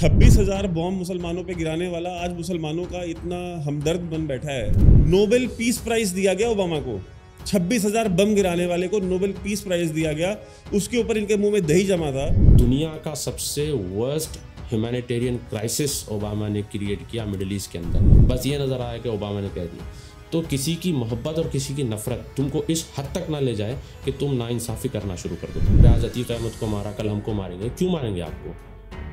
छब्बीस हजार बॉम्ब मुसलमानों पे गिराने वाला आज मुसलमानों का इतना हमदर्द बन बैठा है नोबेल पीस प्राइज दिया गया ओबामा को छब्बीस हजार बम गिराने वाले को नोबेल पीस प्राइज दिया गया उसके ऊपर इनके मुंह में दही जमा था दुनिया का सबसे वर्स्ट ह्यूमैनिटेरियन क्राइसिस ओबामा ने क्रिएट किया मिडिल ईस्ट के अंदर बस ये नज़र आया कि ओबामा ने कह दिया तो किसी की मोहब्बत और किसी की नफरत तुमको इस हद तक ना ले जाए कि तुम ना इंसाफी करना शुरू कर दो आज अतीत अहमद को मारा कल हमको मारेंगे क्यों मारेंगे आपको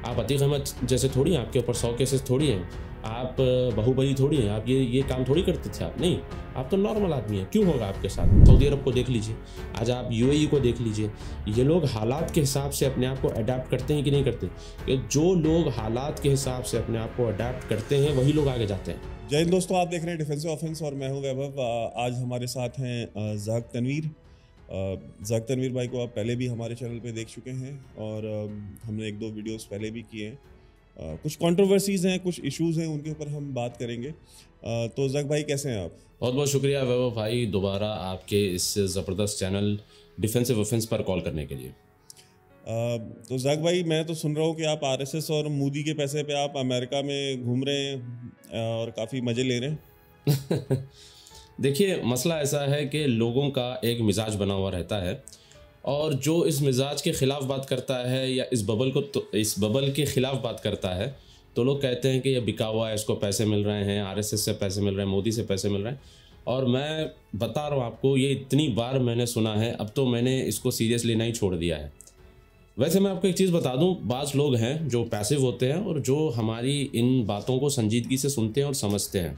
आप अतीक अहमद जैसे थोड़ी हैं आपके ऊपर सौ केसेस थोड़ी हैं आप बहुबली थोड़ी हैं आप ये ये काम थोड़ी करते थे आप नहीं आप तो नॉर्मल आदमी हैं क्यों होगा आपके साथ सऊदी अरब को देख लीजिए आज आप यू e को देख लीजिए ये लोग हालात के हिसाब से अपने आप को अडेप्ट करते हैं कि नहीं करते जो लोग हालात के हिसाब से अपने आप को अडेप्ट करते हैं वही लोग आगे जाते हैं जय दोस्तों आप देख रहे हैं डिफेंसिव ऑफेंस और मैं हूँ वैभव आज हमारे साथ हैं जहाक तनवीर जाक तनवीर भाई को आप पहले भी हमारे चैनल पे देख चुके हैं और हमने एक दो वीडियोस पहले भी किए हैं कुछ कंट्रोवर्सीज़ हैं कुछ इश्यूज़ हैं उनके ऊपर हम बात करेंगे तो जक भाई कैसे हैं आप बहुत बहुत शुक्रिया वैभव भाई दोबारा आपके इस ज़बरदस्त चैनल डिफेंसिव ऑफेंस पर कॉल करने के लिए तो जैक भाई मैं तो सुन रहा हूँ कि आप आर और मोदी के पैसे पे आप अमेरिका में घूम रहे हैं और काफ़ी मज़े ले रहे हैं देखिए मसला ऐसा है कि लोगों का एक मिजाज बना हुआ रहता है और जो इस मिजाज के ख़िलाफ़ बात करता है या इस बबल को तो, इस बबल के ख़िलाफ़ बात करता है तो लोग कहते हैं कि ये बिका हुआ है इसको पैसे मिल रहे हैं आरएसएस से पैसे मिल रहे हैं मोदी से पैसे मिल रहे हैं और मैं बता रहा हूँ आपको ये इतनी बार मैंने सुना है अब तो मैंने इसको सीरियसली नहीं छोड़ दिया है वैसे मैं आपको एक चीज़ बता दूं बाज़ लोग हैं जो पैसिव होते हैं और जो हमारी इन बातों को संजीदगी से सुनते हैं और समझते हैं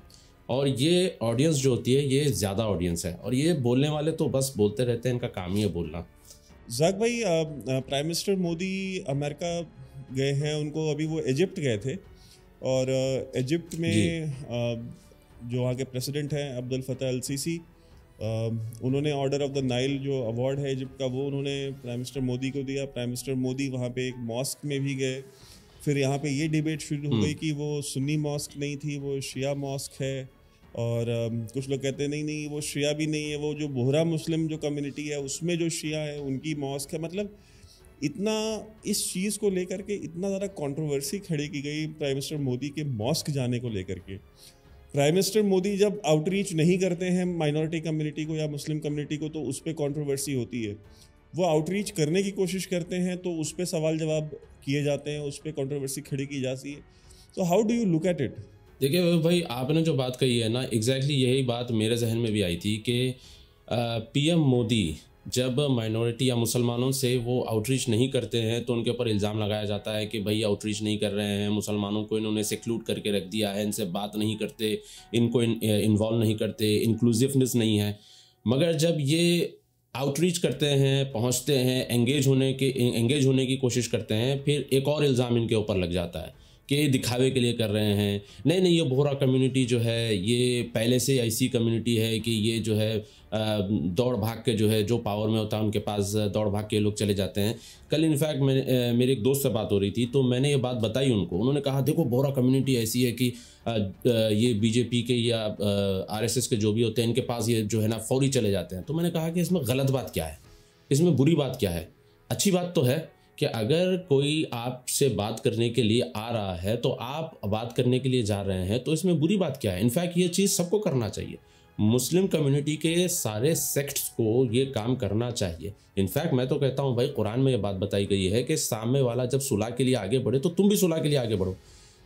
और ये ऑडियंस जो होती है ये ज़्यादा ऑडियंस है और ये बोलने वाले तो बस बोलते रहते हैं इनका काम ही है बोलना जाक भाई प्राइम मिनिस्टर मोदी अमेरिका गए हैं उनको अभी वो इजिप्ट गए थे और इजिप्ट में जो वहाँ के प्रेसिडेंट हैं अब्दुल फतेह अल सीसी उन्होंने ऑर्डर ऑफ द नाइल जो अवार्ड है इजिप्ट का वो उन्होंने प्राइम मिनिस्टर मोदी को दिया प्राइम मिनिस्टर मोदी वहाँ पे एक मॉस्क में भी गए फिर यहाँ पे ये डिबेट शुरू हो हम्म। गई कि वो सुन्नी मॉस्क नहीं थी वो शिया मॉस्क है और कुछ लोग कहते हैं नहीं नहीं वो शिया भी नहीं है वो जो बोहरा मुस्लिम जो कम्युनिटी है उसमें जो शिया है उनकी मॉस्क है मतलब इतना इस चीज़ को लेकर के इतना ज़्यादा कंट्रोवर्सी खड़ी की गई प्राइम मिनिस्टर मोदी के मॉस्क जाने को लेकर के प्राइम मिनिस्टर मोदी जब आउटरीच नहीं करते हैं माइनॉरिटी कम्युनिटी को या मुस्लिम कम्युनिटी को तो उस पर कॉन्ट्रोवर्सी होती है वो आउटरीच करने की कोशिश करते हैं तो उस पर सवाल जवाब किए जाते हैं उस पर कॉन्ट्रोवर्सी खड़ी की जाती है तो how do you look at it देखिए भाई आपने जो बात कही है ना एग्जैक्टली यही बात मेरे जहन में भी आई थी कि पीएम मोदी जब माइनॉरिटी या मुसलमानों से वो आउटरीच नहीं करते हैं तो उनके ऊपर इल्ज़ाम लगाया जाता है कि भाई आउटरीच नहीं कर रहे हैं मुसलमानों को इन्होंने सेक्लूड करके रख दिया है इनसे बात नहीं करते इनको इन्वॉल्व नहीं करते इंक्लूसिवनेस नहीं है मगर जब ये आउटरीच करते हैं पहुंचते हैं एंगेज होने के एंगेज होने की कोशिश करते हैं फिर एक और इल्ज़ाम इनके ऊपर लग जाता है के दिखावे के लिए कर रहे हैं नहीं नहीं ये बोहरा कम्युनिटी जो है ये पहले से ऐसी कम्युनिटी है कि ये जो है दौड़ भाग के जो है जो पावर में होता है उनके पास दौड़ भाग के लोग चले जाते हैं कल इनफैक्ट मैंने मेरे एक दोस्त से बात हो रही थी तो मैंने ये बात बताई उनको उन्होंने कहा देखो बोरा कम्युनिटी ऐसी है कि ये बीजेपी के या आर के जो भी होते हैं इनके पास ये जो है ना फौरी चले जाते हैं तो मैंने कहा कि इसमें गलत बात क्या है इसमें बुरी बात क्या है अच्छी बात तो है कि अगर कोई आपसे बात करने के लिए आ रहा है तो आप बात करने के लिए जा रहे हैं तो इसमें बुरी बात क्या है इनफैक्ट ये चीज़ सबको करना चाहिए मुस्लिम कम्युनिटी के सारे सेक्ट्स को ये काम करना चाहिए इनफैक्ट मैं तो कहता हूँ भाई कुरान में ये बात बताई गई है कि सामने वाला जब सुलह के लिए आगे बढ़े तो तुम भी सुलह के लिए आगे बढ़ो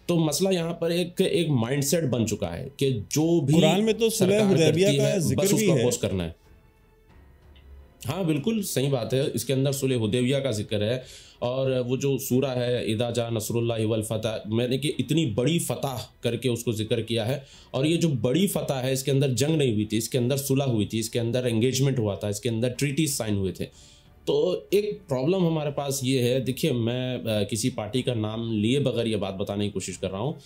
तो मसला यहाँ पर एक एक माइंडसेट बन चुका है कि जो भी कुरान में तो सुलह का जिक्र भी है बस उसको करना है हाँ बिल्कुल सही बात है इसके अंदर सुलह हदेविया का जिक्र है और वो जो सूरा है इदा जा नसरुल्लावल मैंने कि इतनी बड़ी फ़तह करके उसको जिक्र किया है और ये जो बड़ी फ़तह है इसके अंदर जंग नहीं हुई थी इसके अंदर सुलह हुई थी इसके अंदर एंगेजमेंट हुआ था इसके अंदर ट्रीटीज साइन हुए थे तो एक प्रॉब्लम हमारे पास ये है देखिए मैं किसी पार्टी का नाम लिए बगैर ये बात बताने की कोशिश कर रहा हूँ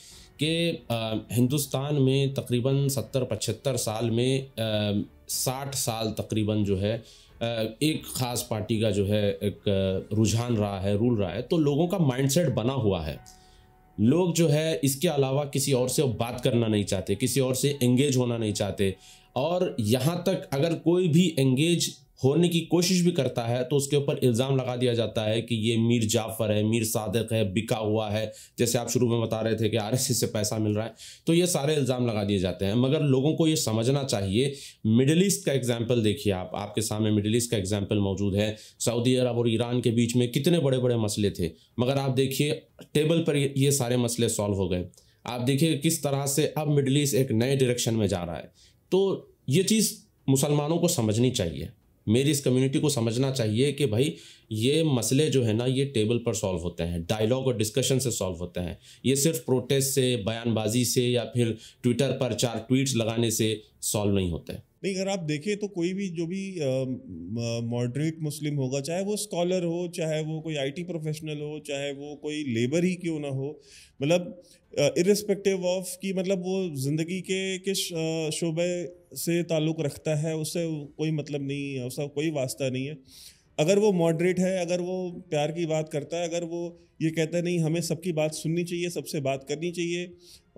कि हिंदुस्तान में तकरीबन सत्तर पचहत्तर साल में साठ साल तकरीबन जो है एक ख़ास पार्टी का जो है एक रुझान रहा है रूल रहा है तो लोगों का माइंडसेट बना हुआ है लोग जो है इसके अलावा किसी और से बात करना नहीं चाहते किसी और से एंगेज होना नहीं चाहते और यहाँ तक अगर कोई भी एंगेज होने की कोशिश भी करता है तो उसके ऊपर इल्ज़ाम लगा दिया जाता है कि ये मीर जाफ़र है मीर सादक है बिका हुआ है जैसे आप शुरू में बता रहे थे कि आर से पैसा मिल रहा है तो ये सारे इल्ज़ाम लगा दिए जाते हैं मगर लोगों को ये समझना चाहिए मिडल ईस्ट का एग्जाम्पल देखिए आप आपके सामने मिडल ईस्ट का एग्जाम्पल मौजूद है सऊदी अरब और ईरान के बीच में कितने बड़े बड़े मसले थे मगर आप देखिए टेबल पर ये सारे मसले सॉल्व हो गए आप देखिए किस तरह से अब मिडल ईस्ट एक नए डायरेक्शन में जा रहा है तो ये चीज़ मुसलमानों को समझनी चाहिए मेरी इस कम्युनिटी को समझना चाहिए कि भाई ये मसले जो है ना ये टेबल पर सॉल्व होते हैं डायलॉग और डिस्कशन से सॉल्व होते हैं ये सिर्फ प्रोटेस्ट से बयानबाजी से या फिर ट्विटर पर चार ट्वीट्स लगाने से सॉल्व नहीं होते हैं नहीं अगर आप देखें तो कोई भी जो भी मॉडरेट मुस्लिम होगा चाहे वो स्कॉलर हो चाहे वो कोई आईटी प्रोफेशनल हो चाहे वो कोई लेबर ही क्यों ना हो मतलब इरिस्पेक्टिव uh, ऑफ कि मतलब वो ज़िंदगी के किस शोबे से ताल्लुक़ रखता है उससे कोई मतलब नहीं है उसका कोई वास्ता नहीं है अगर वो मॉडरेट है अगर वो प्यार की बात करता है अगर वो ये कहता है नहीं हमें सबकी बात सुननी चाहिए सबसे बात करनी चाहिए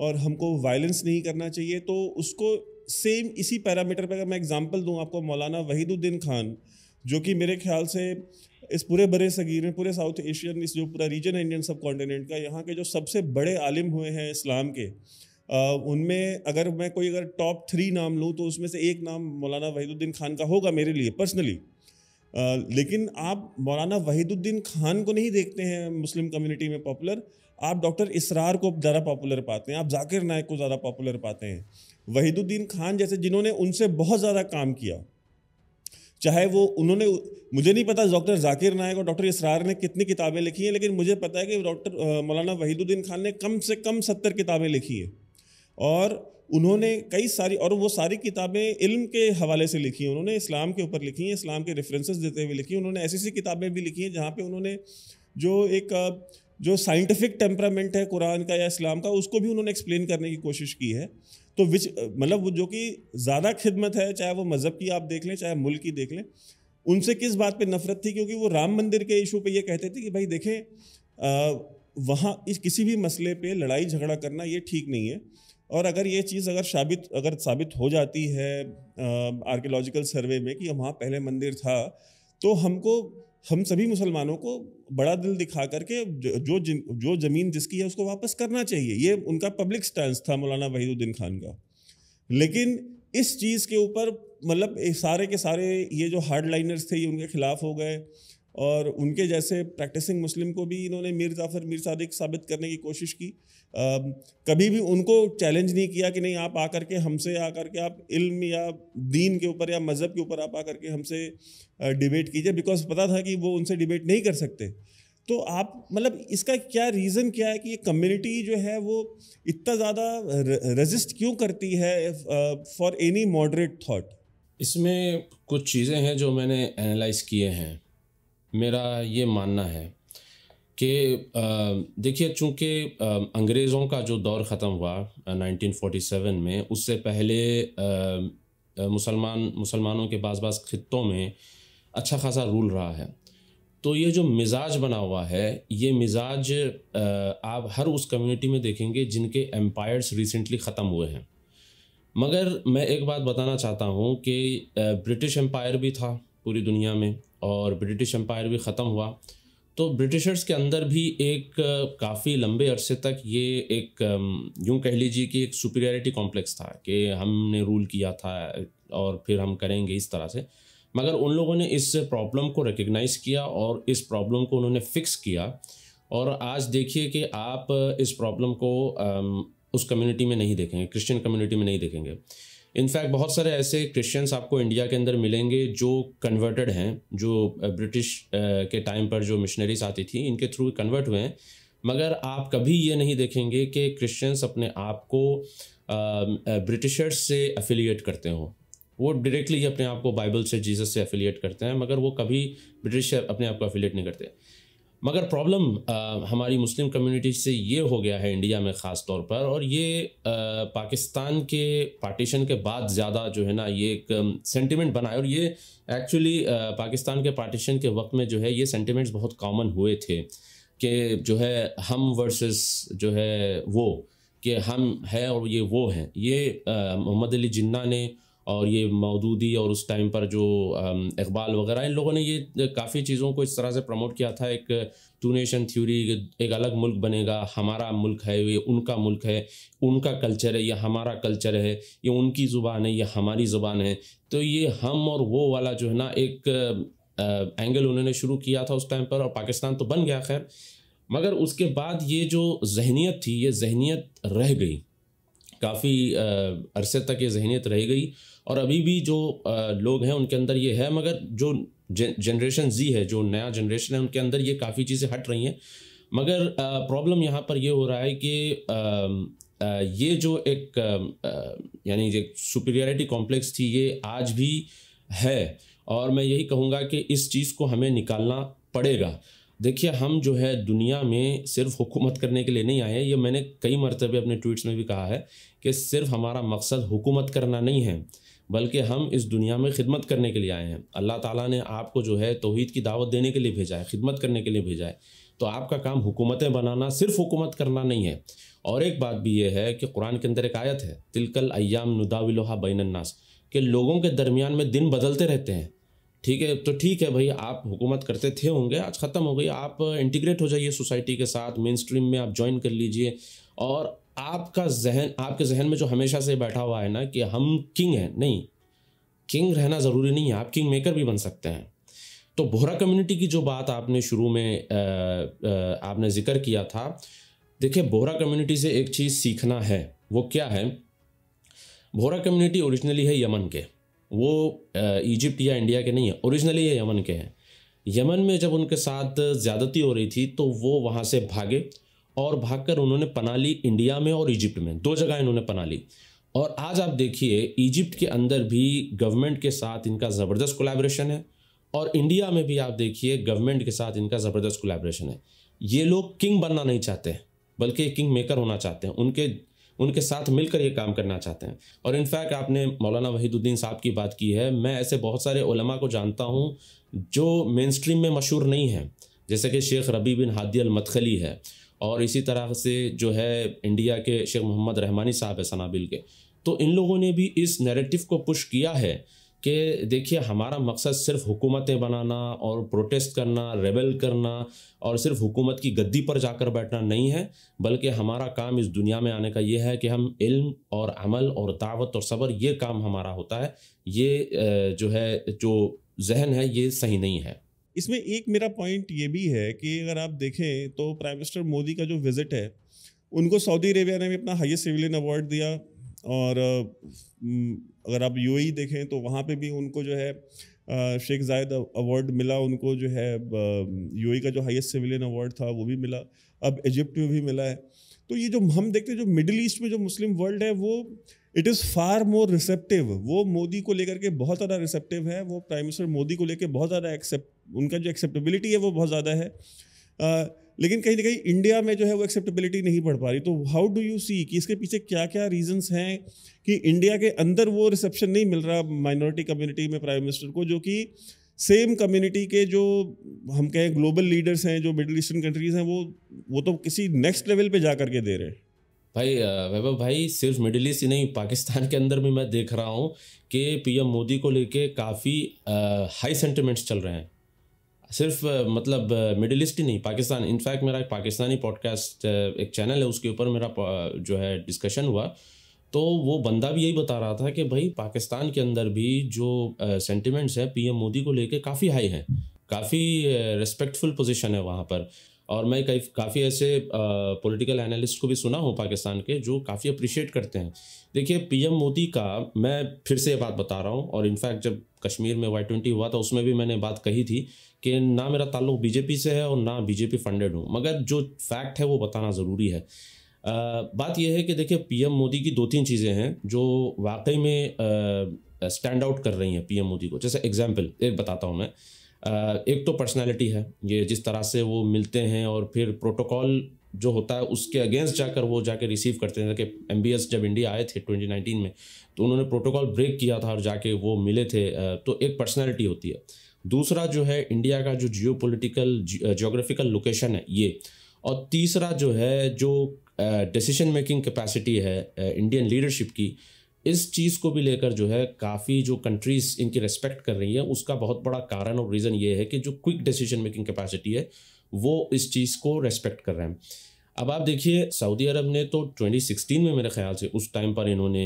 और हमको वायलेंस नहीं करना चाहिए तो उसको सेम इसी पैरामीटर पर अगर मैं एग्ज़ाम्पल दूँ आपको मौलाना वहीदुद्दीन खान जो कि मेरे ख्याल से इस पूरे बड़े सगीर में पूरे साउथ एशियन इस जो पूरा रीजन है इंडियन सब कॉन्टिनेंट का यहाँ के जो सबसे बड़े आलिम हुए हैं इस्लाम के उनमें अगर मैं कोई अगर टॉप थ्री नाम लूँ तो उसमें से एक नाम मौलाना वहीदुद्दीन खान का होगा मेरे लिए पर्सनली लेकिन आप मौलाना वहीदुद्दीन खान को नहीं देखते हैं मुस्लिम कम्युनिटी में पॉपुलर आप डॉक्टर इसरार को ज़्यादा पॉपुलर पाते हैं आप जाकिर नायक को ज़्यादा पॉपुलर पाते हैं वहीदुद्दीन खान जैसे जिन्होंने उनसे बहुत ज़्यादा काम किया चाहे वो उन्होंने मुझे नहीं पता डॉक्टर जाकिर नायक और डॉक्टर इसरार ने कितनी किताबें लिखी हैं लेकिन मुझे पता है कि डॉक्टर मौलाना वहीदुद्दीन खान ने कम से कम सत्तर किताबें लिखी हैं और उन्होंने कई सारी और वो सारी किताबें इल्म के हवाले से लिखी हैं उन्होंने इस्लाम के ऊपर लिखी हैं इस्लाम के रेफरेंसेस देते हुए लिखी उन्होंने ऐसी ऐसी किताबें भी लिखी हैं जहाँ पे उन्होंने जो एक जो साइंटिफिक टेम्परामेंट है कुरान का या इस्लाम का उसको भी उन्होंने एक्सप्लेन करने की कोशिश की है तो विच मतलब वो जो कि ज़्यादा खिदमत है चाहे वो मज़हब की आप देख लें चाहे मुल्क की देख लें उनसे किस बात पे नफरत थी क्योंकि वो राम मंदिर के इशू पे ये कहते थे कि भाई देखें वहाँ इस किसी भी मसले पे लड़ाई झगड़ा करना ये ठीक नहीं है और अगर ये चीज़ अगर साबित अगर साबित हो जाती है आर्कियोलॉजिकल सर्वे में कि वहाँ पहले मंदिर था तो हमको हम सभी मुसलमानों को बड़ा दिल दिखा करके जो जो ज़मीन जिसकी है उसको वापस करना चाहिए ये उनका पब्लिक स्टैंड था मौलाना वहीदुद्दीन खान का लेकिन इस चीज़ के ऊपर मतलब सारे के सारे ये जो हार्ड लाइनर्स थे ये उनके खिलाफ हो गए और उनके जैसे प्रैक्टिसिंग मुस्लिम को भी इन्होंने मीर जाफर मीर सादिक साबित करने की कोशिश की आ, कभी भी उनको चैलेंज नहीं किया कि नहीं आप आकर के हमसे आकर के आप इल्म या दीन के ऊपर या मज़हब के ऊपर आप आकर के हमसे डिबेट कीजिए बिकॉज पता था कि वो उनसे डिबेट नहीं कर सकते तो आप मतलब इसका क्या रीज़न क्या है कि ये कम्युनिटी जो है वो इतना ज़्यादा रजिस्ट क्यों करती है फॉर एनी मॉडरेट थाट इसमें कुछ चीज़ें हैं जो मैंने एनालाइज किए हैं मेरा ये मानना है कि देखिए चूँकि अंग्रेज़ों का जो दौर ख़त्म हुआ 1947 में उससे पहले मुसलमान मुसलमानों के बाज़ बाज़ खत्ों में अच्छा खासा रूल रहा है तो ये जो मिजाज बना हुआ है ये मिजाज आप हर उस कम्युनिटी में देखेंगे जिनके एम्पायर्स रिसेंटली ख़त्म हुए हैं मगर मैं एक बात बताना चाहता हूँ कि ब्रिटिश एम्पायर भी था पूरी दुनिया में और ब्रिटिश एम्पायर भी ख़त्म हुआ तो ब्रिटिशर्स के अंदर भी एक काफ़ी लंबे अरसे तक ये एक यूँ कह लीजिए कि एक सुपीरियरिटी कॉम्प्लेक्स था कि हमने रूल किया था और फिर हम करेंगे इस तरह से मगर उन लोगों ने इस प्रॉब्लम को रिकग्नाइज किया और इस प्रॉब्लम को उन्होंने फिक्स किया और आज देखिए कि आप इस प्रॉब्लम को उस कम्युनिटी में नहीं देखेंगे क्रिश्चियन कम्युनिटी में नहीं देखेंगे इनफैक्ट बहुत सारे ऐसे क्रिश्चियंस आपको इंडिया के अंदर मिलेंगे जो कन्वर्टेड हैं जो ब्रिटिश के टाइम पर जो मिशनरीज आती थी इनके थ्रू कन्वर्ट हुए हैं मगर आप कभी ये नहीं देखेंगे कि क्रिश्चियंस अपने आप को ब्रिटिशर्स से एफिलिएट करते हों वो डायरेक्टली अपने आप को बाइबल से जीसस से एफिलिएट करते हैं मगर वो कभी ब्रिटिश अपने आप को एफिलिएट नहीं करते मगर प्रॉब्लम हमारी मुस्लिम कम्युनिटी से ये हो गया है इंडिया में ख़ास तौर पर और ये आ, पाकिस्तान के पार्टीशन के बाद ज़्यादा जो है ना ये एक सेंटिमेंट बना है और ये एक्चुअली पाकिस्तान के पार्टीशन के वक्त में जो है ये सेंटिमेंट्स बहुत कॉमन हुए थे कि जो है हम वर्सेस जो है वो कि हम है और ये वो हैं ये मोहम्मद अली जिन्ना ने और ये मौदूदी और उस टाइम पर जो इकबाल वगैरह इन लोगों ने ये काफ़ी चीज़ों को इस तरह से प्रमोट किया था एक टू नेशन थ्योरी एक अलग मुल्क बनेगा हमारा मुल्क है ये उनका मुल्क है उनका कल्चर है ये हमारा कल्चर है ये उनकी ज़ुबान है ये हमारी ज़ुबान है तो ये हम और वो वाला जो है ना एक एंगल उन्होंने शुरू किया था उस टाइम पर और पाकिस्तान तो बन गया खैर मगर उसके बाद ये जो जहनीत थी ये जहनीत रह गई काफ़ी अरसे तक ये जहनीत रह गई और अभी भी जो लोग हैं उनके अंदर ये है मगर जो जनरेशन जी है जो नया जनरेशन है उनके अंदर ये काफ़ी चीज़ें हट रही हैं मगर प्रॉब्लम यहाँ पर ये हो रहा है कि ये जो एक यानी एक सुपीरियरिटी कॉम्प्लेक्स थी ये आज भी है और मैं यही कहूँगा कि इस चीज़ को हमें निकालना पड़ेगा देखिए हम जो है दुनिया में सिर्फ हुकूमत करने के लिए नहीं आए ये मैंने कई मरतबे अपने ट्वीट्स में भी कहा है कि सिर्फ हमारा मकसद हुकूमत करना नहीं है बल्कि हम इस दुनिया में खिदमत करने के लिए आए हैं अल्लाह ताला ने आपको जो है तोहहीद की दावत देने के लिए भेजा है खिदमत करने के लिए भेजा है तो आपका काम हुकूमतें बनाना सिर्फ हुकूमत करना नहीं है और एक बात भी ये है कि कुरान के अंदर एक आयत है तिलकल अयाम नुदाविलोहा बैनन्नास के लोगों के दरमियान में दिन बदलते रहते हैं ठीक है तो ठीक है भाई आप हुकूमत करते थे होंगे आज ख़त्म हो गई आप इंटीग्रेट हो जाइए सोसाइटी के साथ मेन स्ट्रीम में आप ज्वाइन कर लीजिए और आपका जहन आपके जहन में जो हमेशा से बैठा हुआ है ना कि हम किंग हैं नहीं किंग रहना ज़रूरी नहीं है आप किंग मेकर भी बन सकते हैं तो बोहरा कम्युनिटी की जो बात आपने शुरू में आ, आ, आपने जिक्र किया था देखिए बोहरा कम्युनिटी से एक चीज़ सीखना है वो क्या है बोहरा कम्युनिटी ओरिजिनली है यमन के वो इजिप्ट या इंडिया के नहीं है ओरिजिनली ये यमन के हैं यमन में जब उनके साथ ज़्यादती हो रही थी तो वो वहाँ से भागे और भागकर उन्होंने पना ली इंडिया में और इजिप्ट में दो जगह इन्होंने पना ली और आज आप देखिए इजिप्ट के अंदर भी गवर्नमेंट के साथ इनका ज़बरदस्त कोलेब्रेशन है और इंडिया में भी आप देखिए गवर्नमेंट के साथ इनका ज़बरदस्त कोलेब्रेशन है ये लोग किंग बनना नहीं चाहते बल्कि किंग मेकर होना चाहते हैं उनके उनके साथ मिलकर ये काम करना चाहते हैं और इनफैक्ट आपने मौलाना वहीदुद्दीन साहब की बात की है मैं ऐसे बहुत सारे उलमा को जानता हूँ जो मेन स्ट्रीम में मशहूर नहीं है जैसे कि शेख रबी बिन हादी अलमतखली है और इसी तरह से जो है इंडिया के शेख मोहम्मद रहमानी साहब है सनाबिल के तो इन लोगों ने भी इस नैरेटिव को पुश किया है कि देखिए हमारा मकसद सिर्फ हुकूमतें बनाना और प्रोटेस्ट करना रेबल करना और सिर्फ हुकूमत की गद्दी पर जाकर बैठना नहीं है बल्कि हमारा काम इस दुनिया में आने का ये है कि हम इल्म और अमल और दावत और सब्र ये काम हमारा होता है ये जो है जो जहन है ये सही नहीं है इसमें एक मेरा पॉइंट ये भी है कि अगर आप देखें तो प्राइम मिनिस्टर मोदी का जो विज़िट है उनको सऊदी अरेबिया ने भी अपना हाइस्ट सिविलियन अवार्ड दिया और अगर आप यू e देखें तो वहाँ पे भी उनको जो है शेख जायद अवार्ड मिला उनको जो है यू e का जो हाइस्ट सिविलियन अवार्ड था वो भी मिला अब इजिप्ट में भी मिला है तो ये जो हम देखते हैं जो मिडिल ईस्ट में जो मुस्लिम वर्ल्ड है वो it is far more receptive वो मोदी को लेकर के बहुत ज़्यादा रिसेप्टिव है वो प्राइम मिनिस्टर मोदी को लेकर बहुत ज़्यादा एक्सेप्ट उनका जो एक्सेप्टेबिलिटी है वो बहुत ज़्यादा है लेकिन कहीं ना कहीं इंडिया में जो है वो एक्सेप्टेबिलिटी नहीं बढ़ पा रही तो हाउ डू यू सी कि इसके पीछे क्या क्या रीजंस हैं कि इंडिया के अंदर वो रिसेप्शन नहीं मिल रहा माइनॉरिटी कम्युनिटी में प्राइम मिनिस्टर को जो कि सेम कम्युनिटी के जो हम कहें ग्लोबल लीडर्स हैं जो मिडल ईस्टर्न कंट्रीज़ हैं वो वो तो किसी नेक्स्ट लेवल पे जा करके दे रहे हैं भाई वैभव भाई सिर्फ मिडिल ईस्ट ही नहीं पाकिस्तान के अंदर भी मैं देख रहा हूँ कि पीएम मोदी को लेके काफ़ी हाई सेंटिमेंट्स चल रहे हैं सिर्फ मतलब मिडिल ईस्ट ही नहीं पाकिस्तान इनफैक्ट मेरा एक पाकिस्तानी पॉडकास्ट एक चैनल है उसके ऊपर मेरा जो है डिस्कशन हुआ तो वो बंदा भी यही बता रहा था कि भाई पाकिस्तान के अंदर भी जो सेंटिमेंट्स है पीएम मोदी को लेके काफ़ी हाई है काफ़ी रिस्पेक्टफुल पोजीशन है वहाँ पर और मैं कई काफ़ी ऐसे पॉलिटिकल एनालिस्ट को भी सुना हूँ पाकिस्तान के जो काफ़ी अप्रिशिएट करते हैं देखिए पीएम मोदी का मैं फिर से ये बात बता रहा हूँ और इनफैक्ट जब कश्मीर में वाई ट्वेंटी हुआ था उसमें भी मैंने बात कही थी कि ना मेरा ताल्लुक बीजेपी से है और ना बीजेपी फंडेड हूँ मगर जो फैक्ट है वो बताना ज़रूरी है आ, बात यह है कि देखिए पीएम मोदी की दो तीन चीज़ें हैं जो वाकई में स्टैंड आउट कर रही हैं पीएम मोदी को जैसे एग्जाम्पल एक बताता हूँ मैं एक तो पर्सनैलिटी है ये जिस तरह से वो मिलते हैं और फिर प्रोटोकॉल जो होता है उसके अगेंस्ट जाकर वो जाके रिसीव करते हैं कि एम जब इंडिया आए थे 2019 में तो उन्होंने प्रोटोकॉल ब्रेक किया था और जाके वो मिले थे तो एक पर्सनैलिटी होती है दूसरा जो है इंडिया का जो जियो पोलिटिकल जोग्राफिकल लोकेशन है ये और तीसरा जो है जो डिसीजन मेकिंग कैपेसिटी है इंडियन लीडरशिप की इस चीज़ को भी लेकर जो है काफ़ी जो कंट्रीज इनकी रेस्पेक्ट कर रही हैं उसका बहुत बड़ा कारण और रीज़न ये है कि जो क्विक डिसीजन मेकिंग कैपेसिटी है वो इस चीज़ को रेस्पेक्ट कर रहे हैं अब आप देखिए सऊदी अरब ने तो 2016 में मेरे ख्याल से उस टाइम पर इन्होंने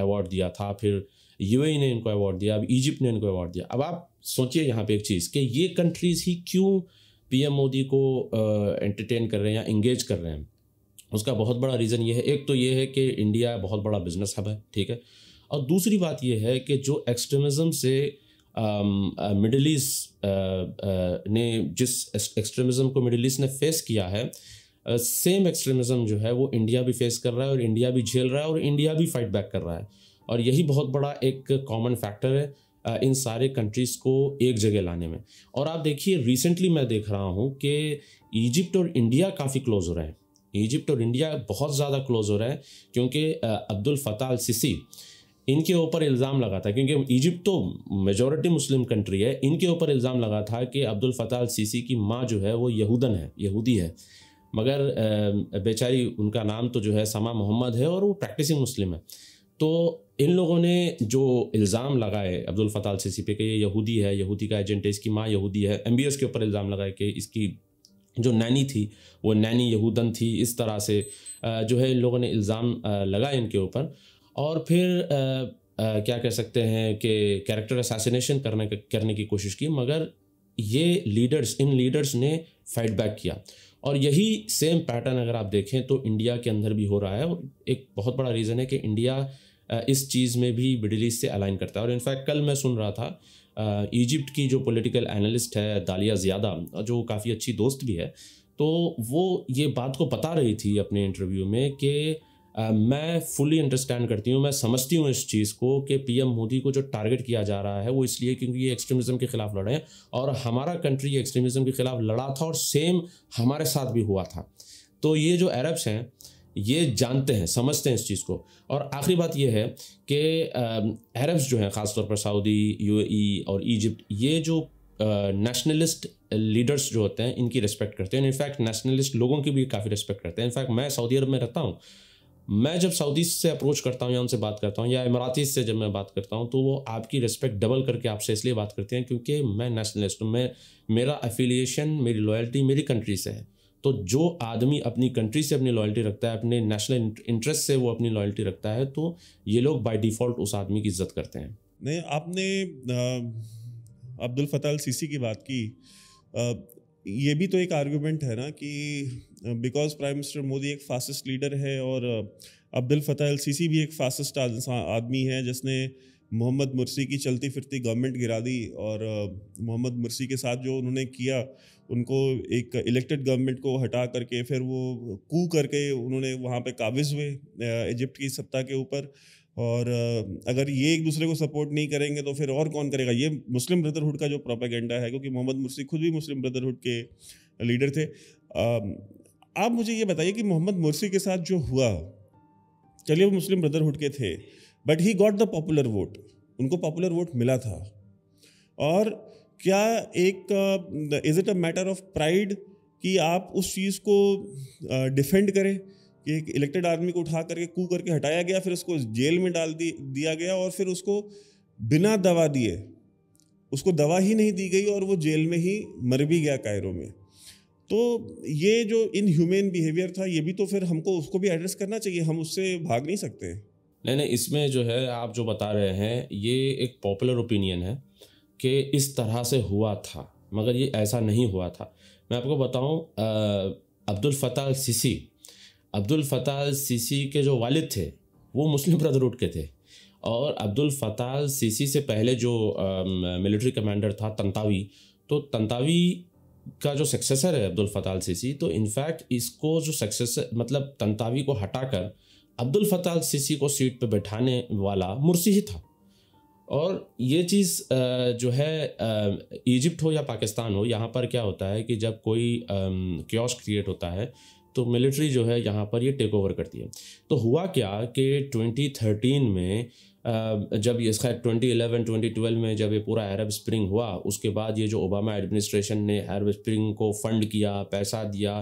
अवार्ड दिया था फिर यूएई e ने इनको अवार्ड दिया अब इजिप्ट ने इनको अवार्ड दिया अब आप सोचिए यहाँ पे एक चीज़ कि ये कंट्रीज़ ही क्यों पीएम मोदी को एंटरटेन कर रहे हैं या इंगेज कर रहे हैं उसका बहुत बड़ा रीज़न ये है एक तो ये है कि इंडिया बहुत बड़ा बिजनेस हब है ठीक है और दूसरी बात यह है कि जो एक्सट्रीमिज़म से middle um, east uh, uh, uh, ने जिस एक्सट्रीमिज़म को मिडल ईस्ट ने फेस किया है सेम एक्सट्रीमिज़म जो है वो इंडिया भी फेस कर रहा है और इंडिया भी झेल रहा है और इंडिया भी फाइट बैक कर रहा है और यही बहुत बड़ा एक कॉमन फैक्टर है इन सारे कंट्रीज़ को एक जगह लाने में और आप देखिए रिसेंटली मैं देख रहा हूँ कि इजिप्ट और इंडिया काफ़ी क्लोज हो रहे हैं इजिप्ट और इंडिया बहुत ज़्यादा क्लोज हो रहे हैं क्योंकि अब्दुल फताह अल सिसी इनके ऊपर इल्ज़ाम लगा था क्योंकि इजिप्ट तो मेजोरिटी मुस्लिम कंट्री है इनके ऊपर इल्ज़ाम लगा था कि अब्दुल फताह अल सीसी की माँ जो है वो यहूदन है यहूदी है मगर बेचारी उनका नाम तो जो है समा मोहम्मद है और वो प्रैक्टिसिंग मुस्लिम है तो इन लोगों ने जो इल्ज़ाम लगाए अब्दुल फताह सीसी पे कि ये यहूदी है यहूदी का एजेंट है इसकी माँ यहूदी है एम के ऊपर इल्ज़ाम लगाए कि इसकी जो नैनी थी वो नैनी यहूदन थी इस तरह से जो है इन लोगों ने इल्ज़ाम लगाए इनके ऊपर और फिर क्या कह सकते हैं कि कैरेक्टर असासिनेशन करने करने की कोशिश की मगर ये लीडर्स इन लीडर्स ने फाइट बैक किया और यही सेम पैटर्न अगर आप देखें तो इंडिया के अंदर भी हो रहा है और एक बहुत बड़ा रीज़न है कि इंडिया इस चीज़ में भी मिडिल ईस्ट से अलाइन करता है और इनफैक्ट कल मैं सुन रहा था इजिप्ट की जो पॉलिटिकल एनालिस्ट है दालिया ज़्यादा जो काफ़ी अच्छी दोस्त भी है तो वो ये बात को बता रही थी अपने इंटरव्यू में कि मैं फुली अंडरस्टैंड करती हूँ मैं समझती हूँ इस चीज़ को कि पीएम मोदी को जो टारगेट किया जा रहा है वो इसलिए क्योंकि ये एक्स्ट्रीमिज़म के खिलाफ लड़े हैं और हमारा कंट्री एक्स्ट्रीमिज़म के खिलाफ लड़ा था और सेम हमारे साथ भी हुआ था तो ये जो अरब्स हैं ये जानते हैं समझते हैं इस चीज़ को और आखिरी बात यह है कि अरब्स जो हैं ख़ासतौर पर सऊदी यूएई और इजिप्ट ये जो नेशनलिस्ट लीडर्स जो होते हैं इनकी रिस्पेक्ट करते हैं इनफैक्ट नेशनलिस्ट लोगों की भी काफ़ी रिस्पेक्ट करते हैं इनफैक्ट मैं सऊदी अरब में रहता हूँ मैं जब सऊदी से अप्रोच करता हूँ या उनसे बात करता हूँ या इमराती से जब मैं बात करता हूँ तो वो आपकी रिस्पेक्ट डबल करके आपसे इसलिए बात करते हैं क्योंकि मैं नेशनलिस्ट हूँ मैं मेरा एफिलिएशन मेरी लॉयल्टी मेरी कंट्री से है तो जो आदमी अपनी कंट्री से अपनी लॉयल्टी रखता है अपने नेशनल इंटरेस्ट से वो अपनी लॉयल्टी रखता है तो ये लोग बाय डिफ़ॉल्ट उस आदमी की इज्जत करते हैं नहीं आपने अब्दुल फताल अल सीसी की बात की आ, ये भी तो एक आर्गुमेंट है ना कि बिकॉज प्राइम मिनिस्टर मोदी एक फासिस्ट लीडर है और अब्दुल फतेह अल सीसी भी एक फासिस्ट आदमी है जिसने मोहम्मद मुर्सी की चलती फिरती गवर्नमेंट गिरा दी और मोहम्मद मुर्सी के साथ जो उन्होंने किया उनको एक इलेक्टेड गवर्नमेंट को हटा करके फिर वो कू करके उन्होंने वहाँ पे काबिज हुए इजिप्ट की सत्ता के ऊपर और अगर ये एक दूसरे को सपोर्ट नहीं करेंगे तो फिर और कौन करेगा ये मुस्लिम ब्रदरहुड का जो प्रोपागेंडा है क्योंकि मोहम्मद मुर्सी खुद भी मुस्लिम ब्रदरहुड के लीडर थे आप मुझे ये बताइए कि मोहम्मद मुर्सी के साथ जो हुआ चलिए वो मुस्लिम ब्रदरहुड के थे but he got the popular vote उनको पॉपुलर वोट मिला था और क्या एक is it a matter of pride कि आप उस चीज़ को डिफेंड करें कि एक इलेक्टेड आदमी को उठा करके कू करके हटाया गया फिर उसको जेल में डाल दी दिया गया और फिर उसको बिना दवा दिए उसको दवा ही नहीं दी गई और वो जेल में ही मर भी गया कायरों में तो ये जो इन बिहेवियर था ये भी तो फिर हमको उसको भी एड्रेस करना चाहिए हम उससे भाग नहीं सकते नहीं नहीं इसमें जो है आप जो बता रहे हैं ये एक पॉपुलर ओपिनियन है कि इस तरह से हुआ था मगर ये ऐसा नहीं हुआ था मैं आपको बताऊं Abdul Fattah Sisi Abdul Fattah Sisi के जो वालिद थे वो मुस्लिम ब्रदरहुड के थे और अब्दुल फताह सीसी से पहले जो मिलिट्री कमांडर था तंतावी तो तंतावी का जो सक्सेसर है अब्दुल फताह सीसी तो इनफैक्ट इसको जो सक्सेसर मतलब तंतावी को हटाकर अब्दुल फताह सीसी को सीट पर बैठाने वाला मुर्सी ही था और ये चीज़ जो है इजिप्ट हो या पाकिस्तान हो यहाँ पर क्या होता है कि जब कोई क्योस क्रिएट होता है तो मिलिट्री जो है यहाँ पर ये टेक ओवर करती है तो हुआ क्या कि 2013 में जब ये खैर 2011 2012 में जब ये पूरा अरब स्प्रिंग हुआ उसके बाद ये जो ओबामा एडमिनिस्ट्रेशन ने अरब स्प्रिंग को फंड किया पैसा दिया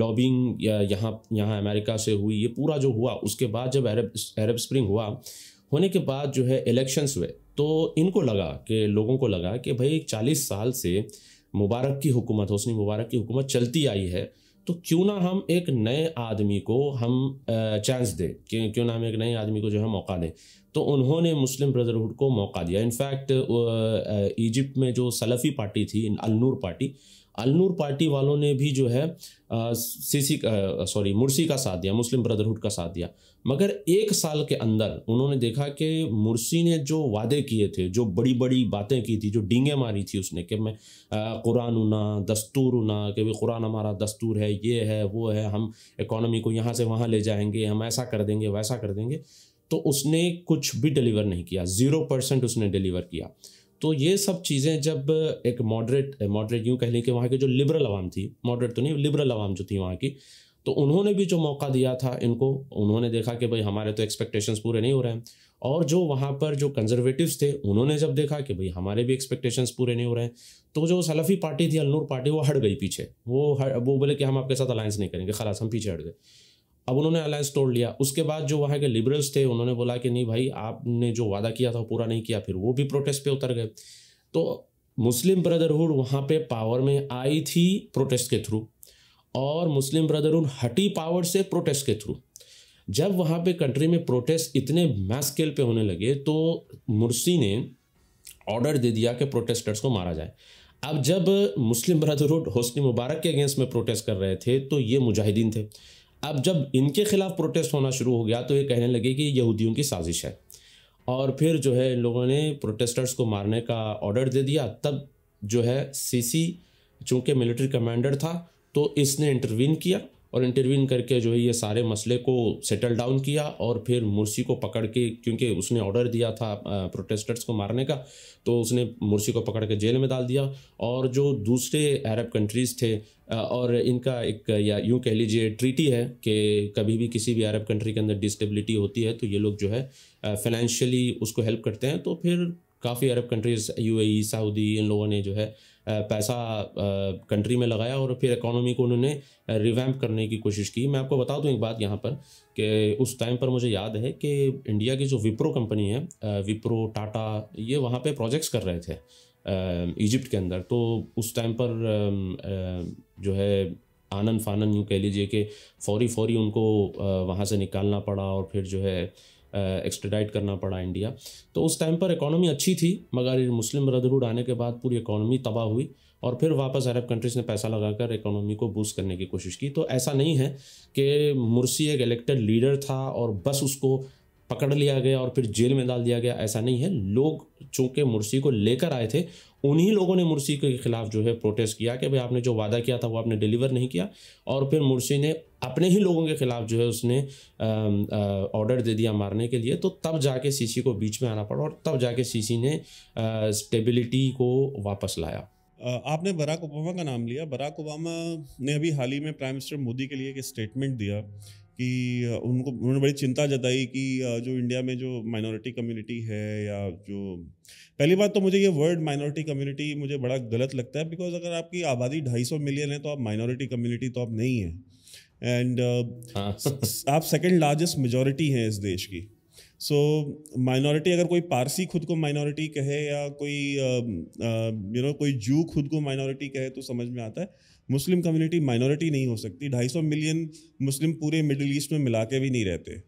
लॉबिंग यहाँ यहाँ अमेरिका से हुई ये पूरा जो हुआ उसके बाद जब अरब अरब स्प्रिंग हुआ होने के बाद जो है इलेक्शंस हुए तो इनको लगा कि लोगों को लगा कि भाई चालीस साल से मुबारक की हुकूमत हौसनी मुबारक की हुकूमत चलती आई है तो क्यों ना हम एक नए आदमी को हम चांस दें क्यों क्यों ना हम एक नए आदमी को जो है मौका दें तो उन्होंने मुस्लिम ब्रदरहुड को मौका दिया इनफैक्ट इजिप्ट में जो सलफ़ी पार्टी थी अलनूर पार्टी अलनूर पार्टी वालों ने भी जो है सीसी सॉरी मुर्सी का साथ दिया मुस्लिम ब्रदरहुड का साथ दिया मगर एक साल के अंदर उन्होंने देखा कि मुर्सी ने जो वादे किए थे जो बड़ी बड़ी बातें की थी जो डींगे मारी थी उसने कि मैं कुरान उना दस्तूर उना कि भाई कुरान हमारा दस्तूर है ये है वो है हम इकोनॉमी को यहाँ से वहाँ ले जाएंगे हम ऐसा कर देंगे वैसा कर देंगे तो उसने कुछ भी डिलीवर नहीं किया ज़ीरो परसेंट उसने डिलीवर किया तो ये सब चीज़ें जब एक मॉडरेट मॉडरेट यूँ कह लें कि वहाँ के जो लिबरल आवाम थी मॉडरेट तो नहीं लिबरल आवाम जो थी वहाँ की तो उन्होंने भी जो मौका दिया था इनको उन्होंने देखा कि भाई हमारे तो एक्सपेक्टेशंस पूरे नहीं हो रहे हैं और जो वहाँ पर जो कंजर्वेटिव थे उन्होंने जब देखा कि भाई हमारे भी एक्सपेक्टेशंस पूरे नहीं हो रहे हैं तो जो सलफ़ी पार्टी थी अलनूर पार्टी वो हट गई पीछे वो हट वो बोले कि हम आपके साथ अलायंस नहीं करेंगे खलास हम पीछे हट गए अब उन्होंने अलायंस तोड़ लिया उसके बाद जो वहाँ के लिबरल्स थे उन्होंने बोला कि नहीं भाई आपने जो वादा किया था वो पूरा नहीं किया फिर वो भी प्रोटेस्ट पे उतर गए तो मुस्लिम ब्रदरहुड वहाँ पे पावर में आई थी प्रोटेस्ट के थ्रू और मुस्लिम ब्रदरहुड हटी पावर से प्रोटेस्ट के थ्रू जब वहाँ पे कंट्री में प्रोटेस्ट इतने मैस स्केल पे होने लगे तो मुर्सी ने ऑर्डर दे दिया कि प्रोटेस्टर्स को मारा जाए अब जब मुस्लिम ब्रदरहुड हौसनी मुबारक के अगेंस्ट में प्रोटेस्ट कर रहे थे तो ये मुजाहिदीन थे अब जब इनके खिलाफ प्रोटेस्ट होना शुरू हो गया तो ये कहने लगे कि यहूदियों की साजिश है और फिर जो है इन लोगों ने प्रोटेस्टर्स को मारने का ऑर्डर दे दिया तब जो है सीसी चूँकि मिलिट्री कमांडर था तो इसने इंटरवीन किया और इंटरवीन करके जो है ये सारे मसले को सेटल डाउन किया और फिर मुर्सी को पकड़ के क्योंकि उसने ऑर्डर दिया था प्रोटेस्टर्स को मारने का तो उसने मुर्सी को पकड़ के जेल में डाल दिया और जो दूसरे अरब कंट्रीज़ थे और इनका एक या यूँ कह लीजिए ट्रीटी है कि कभी भी किसी भी अरब कंट्री के अंदर डिस्टेबिलिटी होती है तो ये लोग जो है फाइनेंशियली उसको हेल्प करते हैं तो फिर काफ़ी अरब कंट्रीज़ यूएई सऊदी इन लोगों ने जो है पैसा कंट्री में लगाया और फिर इकोनॉमी को उन्होंने रिवैम्प करने की कोशिश की मैं आपको बता दूं एक बात यहाँ पर कि उस टाइम पर मुझे याद है कि इंडिया की जो विप्रो कंपनी है विप्रो टाटा ये वहाँ पे प्रोजेक्ट्स कर रहे थे इजिप्ट के अंदर तो उस टाइम पर जो है आनंद फानन यूँ कह लीजिए कि फौरी फौरी उनको वहाँ से निकालना पड़ा और फिर जो है एक्सट्राडाइट करना पड़ा इंडिया तो उस टाइम पर इकोनॉमी अच्छी थी मगर मुस्लिम ब्रदरहुड आने के बाद पूरी इकोनॉमी तबाह हुई और फिर वापस अरब कंट्रीज़ ने पैसा लगाकर इकोनॉमी को बूस्ट करने की कोशिश की तो ऐसा नहीं है कि मुर्सी एक इलेक्टेड लीडर था और बस उसको पकड़ लिया गया और फिर जेल में डाल दिया गया ऐसा नहीं है लोग चूँकि मुर्सी को लेकर आए थे उन्हीं लोगों ने मुर्सी के खिलाफ जो है प्रोटेस्ट किया कि भाई आपने जो वादा किया था वो आपने डिलीवर नहीं किया और फिर मुर्सी ने अपने ही लोगों के खिलाफ जो है उसने ऑर्डर दे दिया मारने के लिए तो तब जाके सीसी को बीच में आना पड़ा और तब जाके सीसी ने स्टेबिलिटी को वापस लाया आपने बराक ओबामा का नाम लिया बराक ओबामा ने अभी हाल ही में प्राइम मिनिस्टर मोदी के लिए एक स्टेटमेंट दिया कि उनको उन्होंने बड़ी चिंता जताई कि जो इंडिया में जो माइनॉरिटी कम्युनिटी है या जो पहली बात तो मुझे ये वर्ड माइनॉरिटी कम्युनिटी मुझे बड़ा गलत लगता है बिकॉज अगर आपकी आबादी 250 मिलियन है तो आप माइनॉरिटी कम्युनिटी तो आप नहीं हैं एंड uh, हाँ। आप सेकेंड लार्जेस्ट मेजोरिटी हैं इस देश की सो so, माइनॉरिटी अगर कोई पारसी खुद को माइनॉरिटी कहे या कोई यू um, नो uh, कोई जू खुद को माइनॉरिटी कहे तो समझ में आता है मुस्लिम कम्युनिटी माइनॉरिटी नहीं हो सकती ढाई सौ मिलियन मुस्लिम पूरे मिडिल ईस्ट में मिला के भी नहीं रहते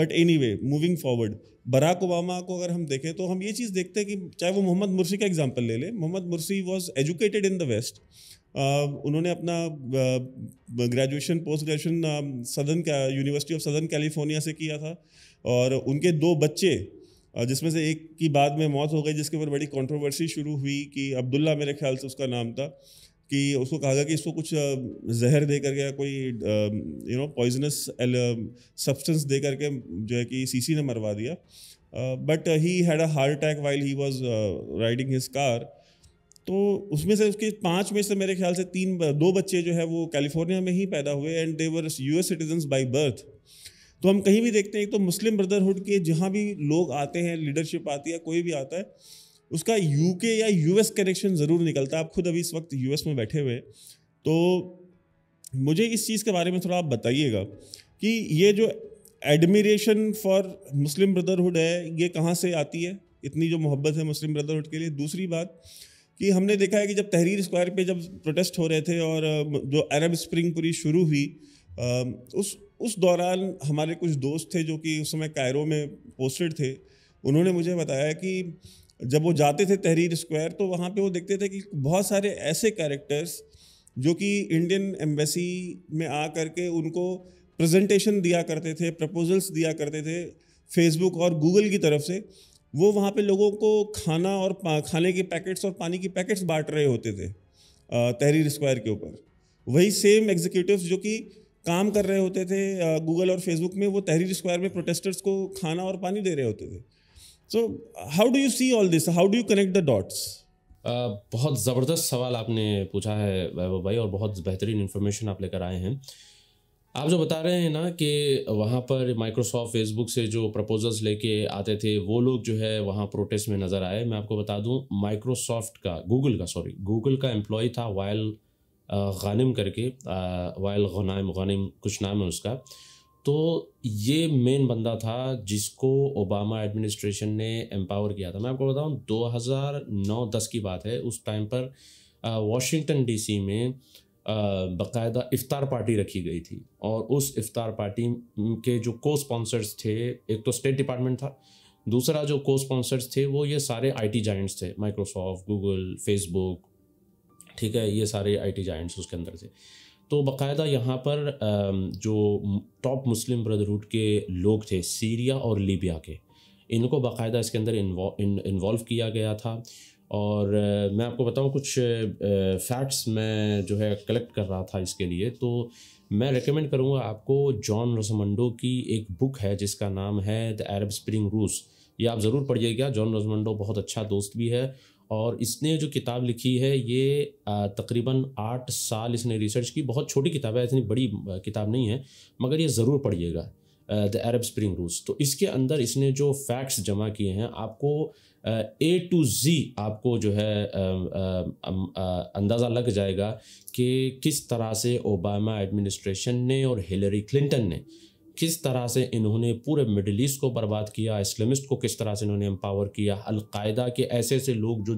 but anyway moving forward Barack Obama को अगर हम देखें तो हम ये चीज़ देखते हैं कि चाहे वो मोहम्मद मुर्सी का एग्जाम्पल ले लें Mohammed Morsi was educated in the west उन्होंने अपना graduation post graduation Southern University of Southern California से किया था और उनके दो बच्चे जिसमें से एक की बाद में मौत हो गई जिसके ऊपर बड़ी कंट्रोवर्सी शुरू हुई कि अब्दुल्ला मेरे ख्याल से उसका नाम था कि उसको कहा गया कि इसको कुछ जहर दे करके या कोई यू नो पॉइजनस सब्सटेंस दे करके जो है कि सीसी ने मरवा दिया but he had a heart attack while he was riding his car तो उसमें से उसके पांच में से मेरे ख्याल से तीन दो बच्चे जो है वो कैलिफोर्निया में ही पैदा हुए and they're U S citizen by birth तो हम कहीं भी देखते हैं एक तो मुस्लिम ब्रदरहुड के जहाँ भी लोग आते हैं लीडरशिप आती है कोई भी आता है उसका यूके या यूएस कनेक्शन ज़रूर निकलता है आप खुद अभी इस वक्त यूएस में बैठे हुए तो मुझे इस चीज़ के बारे में थोड़ा आप बताइएगा कि ये जो एडमिरेशन फॉर मुस्लिम ब्रदरहुड है ये कहाँ से आती है इतनी जो मोहब्बत है मुस्लिम ब्रदरहुड के लिए दूसरी बात कि हमने देखा है कि जब तहरीर स्क्वायर पे जब प्रोटेस्ट हो रहे थे और जो अरब स्प्रिंग पूरी शुरू हुई उस उस दौरान हमारे कुछ दोस्त थे जो कि उस समय कायरों में पोस्टेड थे उन्होंने मुझे बताया कि जब वो जाते थे तहरीर स्क्वायर तो वहाँ पे वो देखते थे कि बहुत सारे ऐसे कैरेक्टर्स जो कि इंडियन एम्बेसी में आ करके उनको प्रेजेंटेशन दिया करते थे प्रपोजल्स दिया करते थे फेसबुक और गूगल की तरफ से वो वहाँ पे लोगों को खाना और खाने के पैकेट्स और पानी की पैकेट्स बांट रहे होते थे तहरीर स्क्वायर के ऊपर वही सेम एग्जीक्यूटिव जो कि काम कर रहे होते थे गूगल और फेसबुक में वो तहरीर स्क्वायर में प्रोटेस्टर्स को खाना और पानी दे रहे होते थे so how do you see all this how do you connect the dots बहुत ज़बरदस्त सवाल आपने पूछा है वैभव भाई और बहुत बेहतरीन इन्फॉर्मेशन आप लेकर आए हैं आप जो बता रहे हैं ना कि वहाँ पर माइक्रोसॉफ्ट फेसबुक से जो प्रपोजल्स लेके आते थे वो लोग जो है वहाँ प्रोटेस्ट में नज़र आए मैं आपको बता दूँ माइक्रोसॉफ्ट का गूगल का सॉरी गूगल का एम्प्लॉय था वायल गानिम करके वायल गनाम गनिम कुछ नाम है उसका तो ये मेन बंदा था जिसको ओबामा एडमिनिस्ट्रेशन ने एम्पावर किया था मैं आपको बताऊँ 2009-10 की बात है उस टाइम पर वाशिंगटन डीसी में बाकायदा इफ्तार पार्टी रखी गई थी और उस इफ्तार पार्टी के जो को स्पॉन्सर्स थे एक तो स्टेट डिपार्टमेंट था दूसरा जो को स्पॉन्सर्स थे वो ये सारे आईटी जाइंट्स थे माइक्रोसॉफ्ट गूगल फेसबुक ठीक है ये सारे आईटी जाइंट्स उसके अंदर थे तो बाकायदा यहाँ पर जो टॉप मुस्लिम ब्रदरहुड के लोग थे सीरिया और लीबिया के इनको बाकायदा इसके अंदर इन्वॉल्व किया गया था और मैं आपको बताऊं कुछ फैक्ट्स मैं जो है कलेक्ट कर रहा था इसके लिए तो मैं रेकमेंड करूंगा आपको जॉन रोजमंडो की एक बुक है जिसका नाम है द अरब स्प्रिंग रूस ये आप ज़रूर पढ़िएगा जॉन रोजमंडो बहुत अच्छा दोस्त भी है और इसने जो किताब लिखी है ये तकरीबन आठ साल इसने रिसर्च की बहुत छोटी किताब है इतनी बड़ी किताब नहीं है मगर ये ज़रूर पढ़िएगा द अरब स्प्रिंग रूस तो इसके अंदर इसने जो फैक्ट्स जमा किए हैं आपको ए टू जी आपको जो है अंदाज़ा लग जाएगा कि किस तरह से ओबामा एडमिनिस्ट्रेशन ने और हिलरी क्लिंटन ने किस तरह से इन्होंने पूरे मिडल ईस्ट को बर्बाद किया इस्लामिस्ट को किस तरह से इन्होंने एम्पावर किया अलकायदा के ऐसे ऐसे लोग जो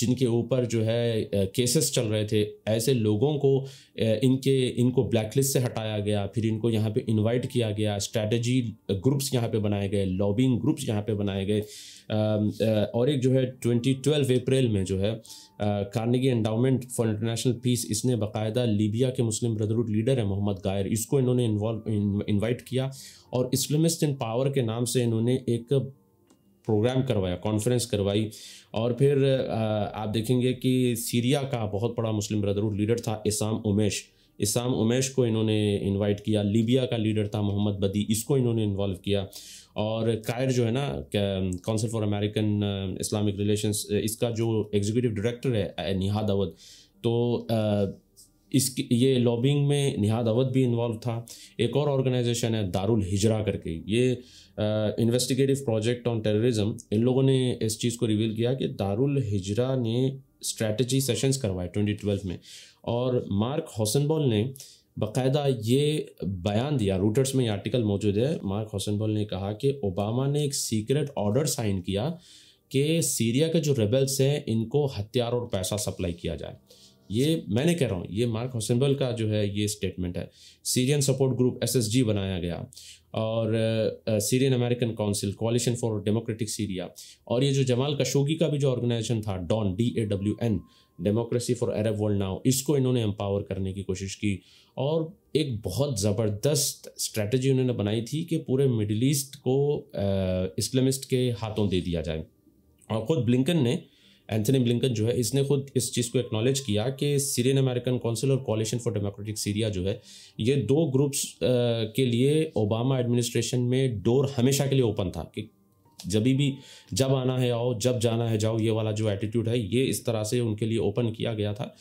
जिनके ऊपर जो है केसेस चल रहे थे ऐसे लोगों को इनके इनको ब्लैकलिस्ट से हटाया गया फिर इनको यहाँ पे इनवाइट किया गया स्ट्रैटेजी ग्रुप्स यहाँ पे बनाए गए लॉबिंग ग्रुप्स यहाँ पे बनाए गए और एक जो है 2012 अप्रैल में जो है Carnegie Endowment for International Peace इसने बाकायदा लीबिया के मुस्लिम ब्रदरहुड लीडर है मोहम्मद गायर इसको इन्होंने इन्वॉल्व इन्वाइट किया और इस्लामिस्ट इन पावर के नाम से इन्होंने एक प्रोग्राम करवाया कॉन्फ्रेंस करवाई और फिर आप देखेंगे कि सीरिया का बहुत बड़ा मुस्लिम ब्रदरहुड लीडर था इसाम उमेश इसाम उमेश को इन्होंने इनवाइट किया लीबिया का लीडर था मोहम्मद बदी इसको इन्होंने इन्वॉल्व किया और कायर जो है ना Council for American Islamic Relations इसका जो एग्जीक्यूटिव डायरेक्टर है निहाद अवध तो इसकी ये लॉबिंग में निहाद अवध भी इन्वॉल्व था एक और ऑर्गेनाइजेशन है दारुल हिजरा करके ये इन्वेस्टिगेटिव प्रोजेक्ट ऑन टेररिज्म इन लोगों ने इस चीज़ को रिवील किया कि दारुल हिजरा ने स्ट्रेटजी सेशंस करवाए 2012 में और मार्क हॉसनबॉल ने बाकायदा ये बयान दिया रूटर्स में ये आर्टिकल मौजूद है मार्क हॉसनबॉल ने कहा कि ओबामा ने एक सीक्रेट ऑर्डर साइन किया कि सीरिया के जो रेबल्स हैं इनको हथियार और पैसा सप्लाई किया जाए ये मैंने कह रहा हूँ ये मार्क हॉसनबल का जो है ये स्टेटमेंट है सीरियन सपोर्ट ग्रुप एस बनाया गया और Syrian American Council Coalition for Democratic Syria और ये जो जमाल कशोगी का भी जो ऑर्गेनाइजेशन था DAWN D A W N Democracy for Arab World Now इसको इन्होंने एम्पावर करने की कोशिश की और एक बहुत ज़बरदस्त स्ट्रेटजी उन्होंने बनाई थी कि पूरे मिडल ईस्ट को इस्लामिस्ट के हाथों दे दिया जाए और ख़ुद ब्लिंकन ने एंथनी ब्लिंकन जो है इसने खुद इस चीज़ को एक्नॉलेज किया कि सीरियन अमेरिकन काउंसिल और कॉलेशन फॉर डेमोक्रेटिक सीरिया जो है ये दो ग्रुप्स के लिए ओबामा एडमिनिस्ट्रेशन में डोर हमेशा के लिए ओपन था कि जब भी जब आना है आओ जब जाना है जाओ ये वाला जो एटीट्यूड है ये इस तरह से उनके लिए ओपन किया गया था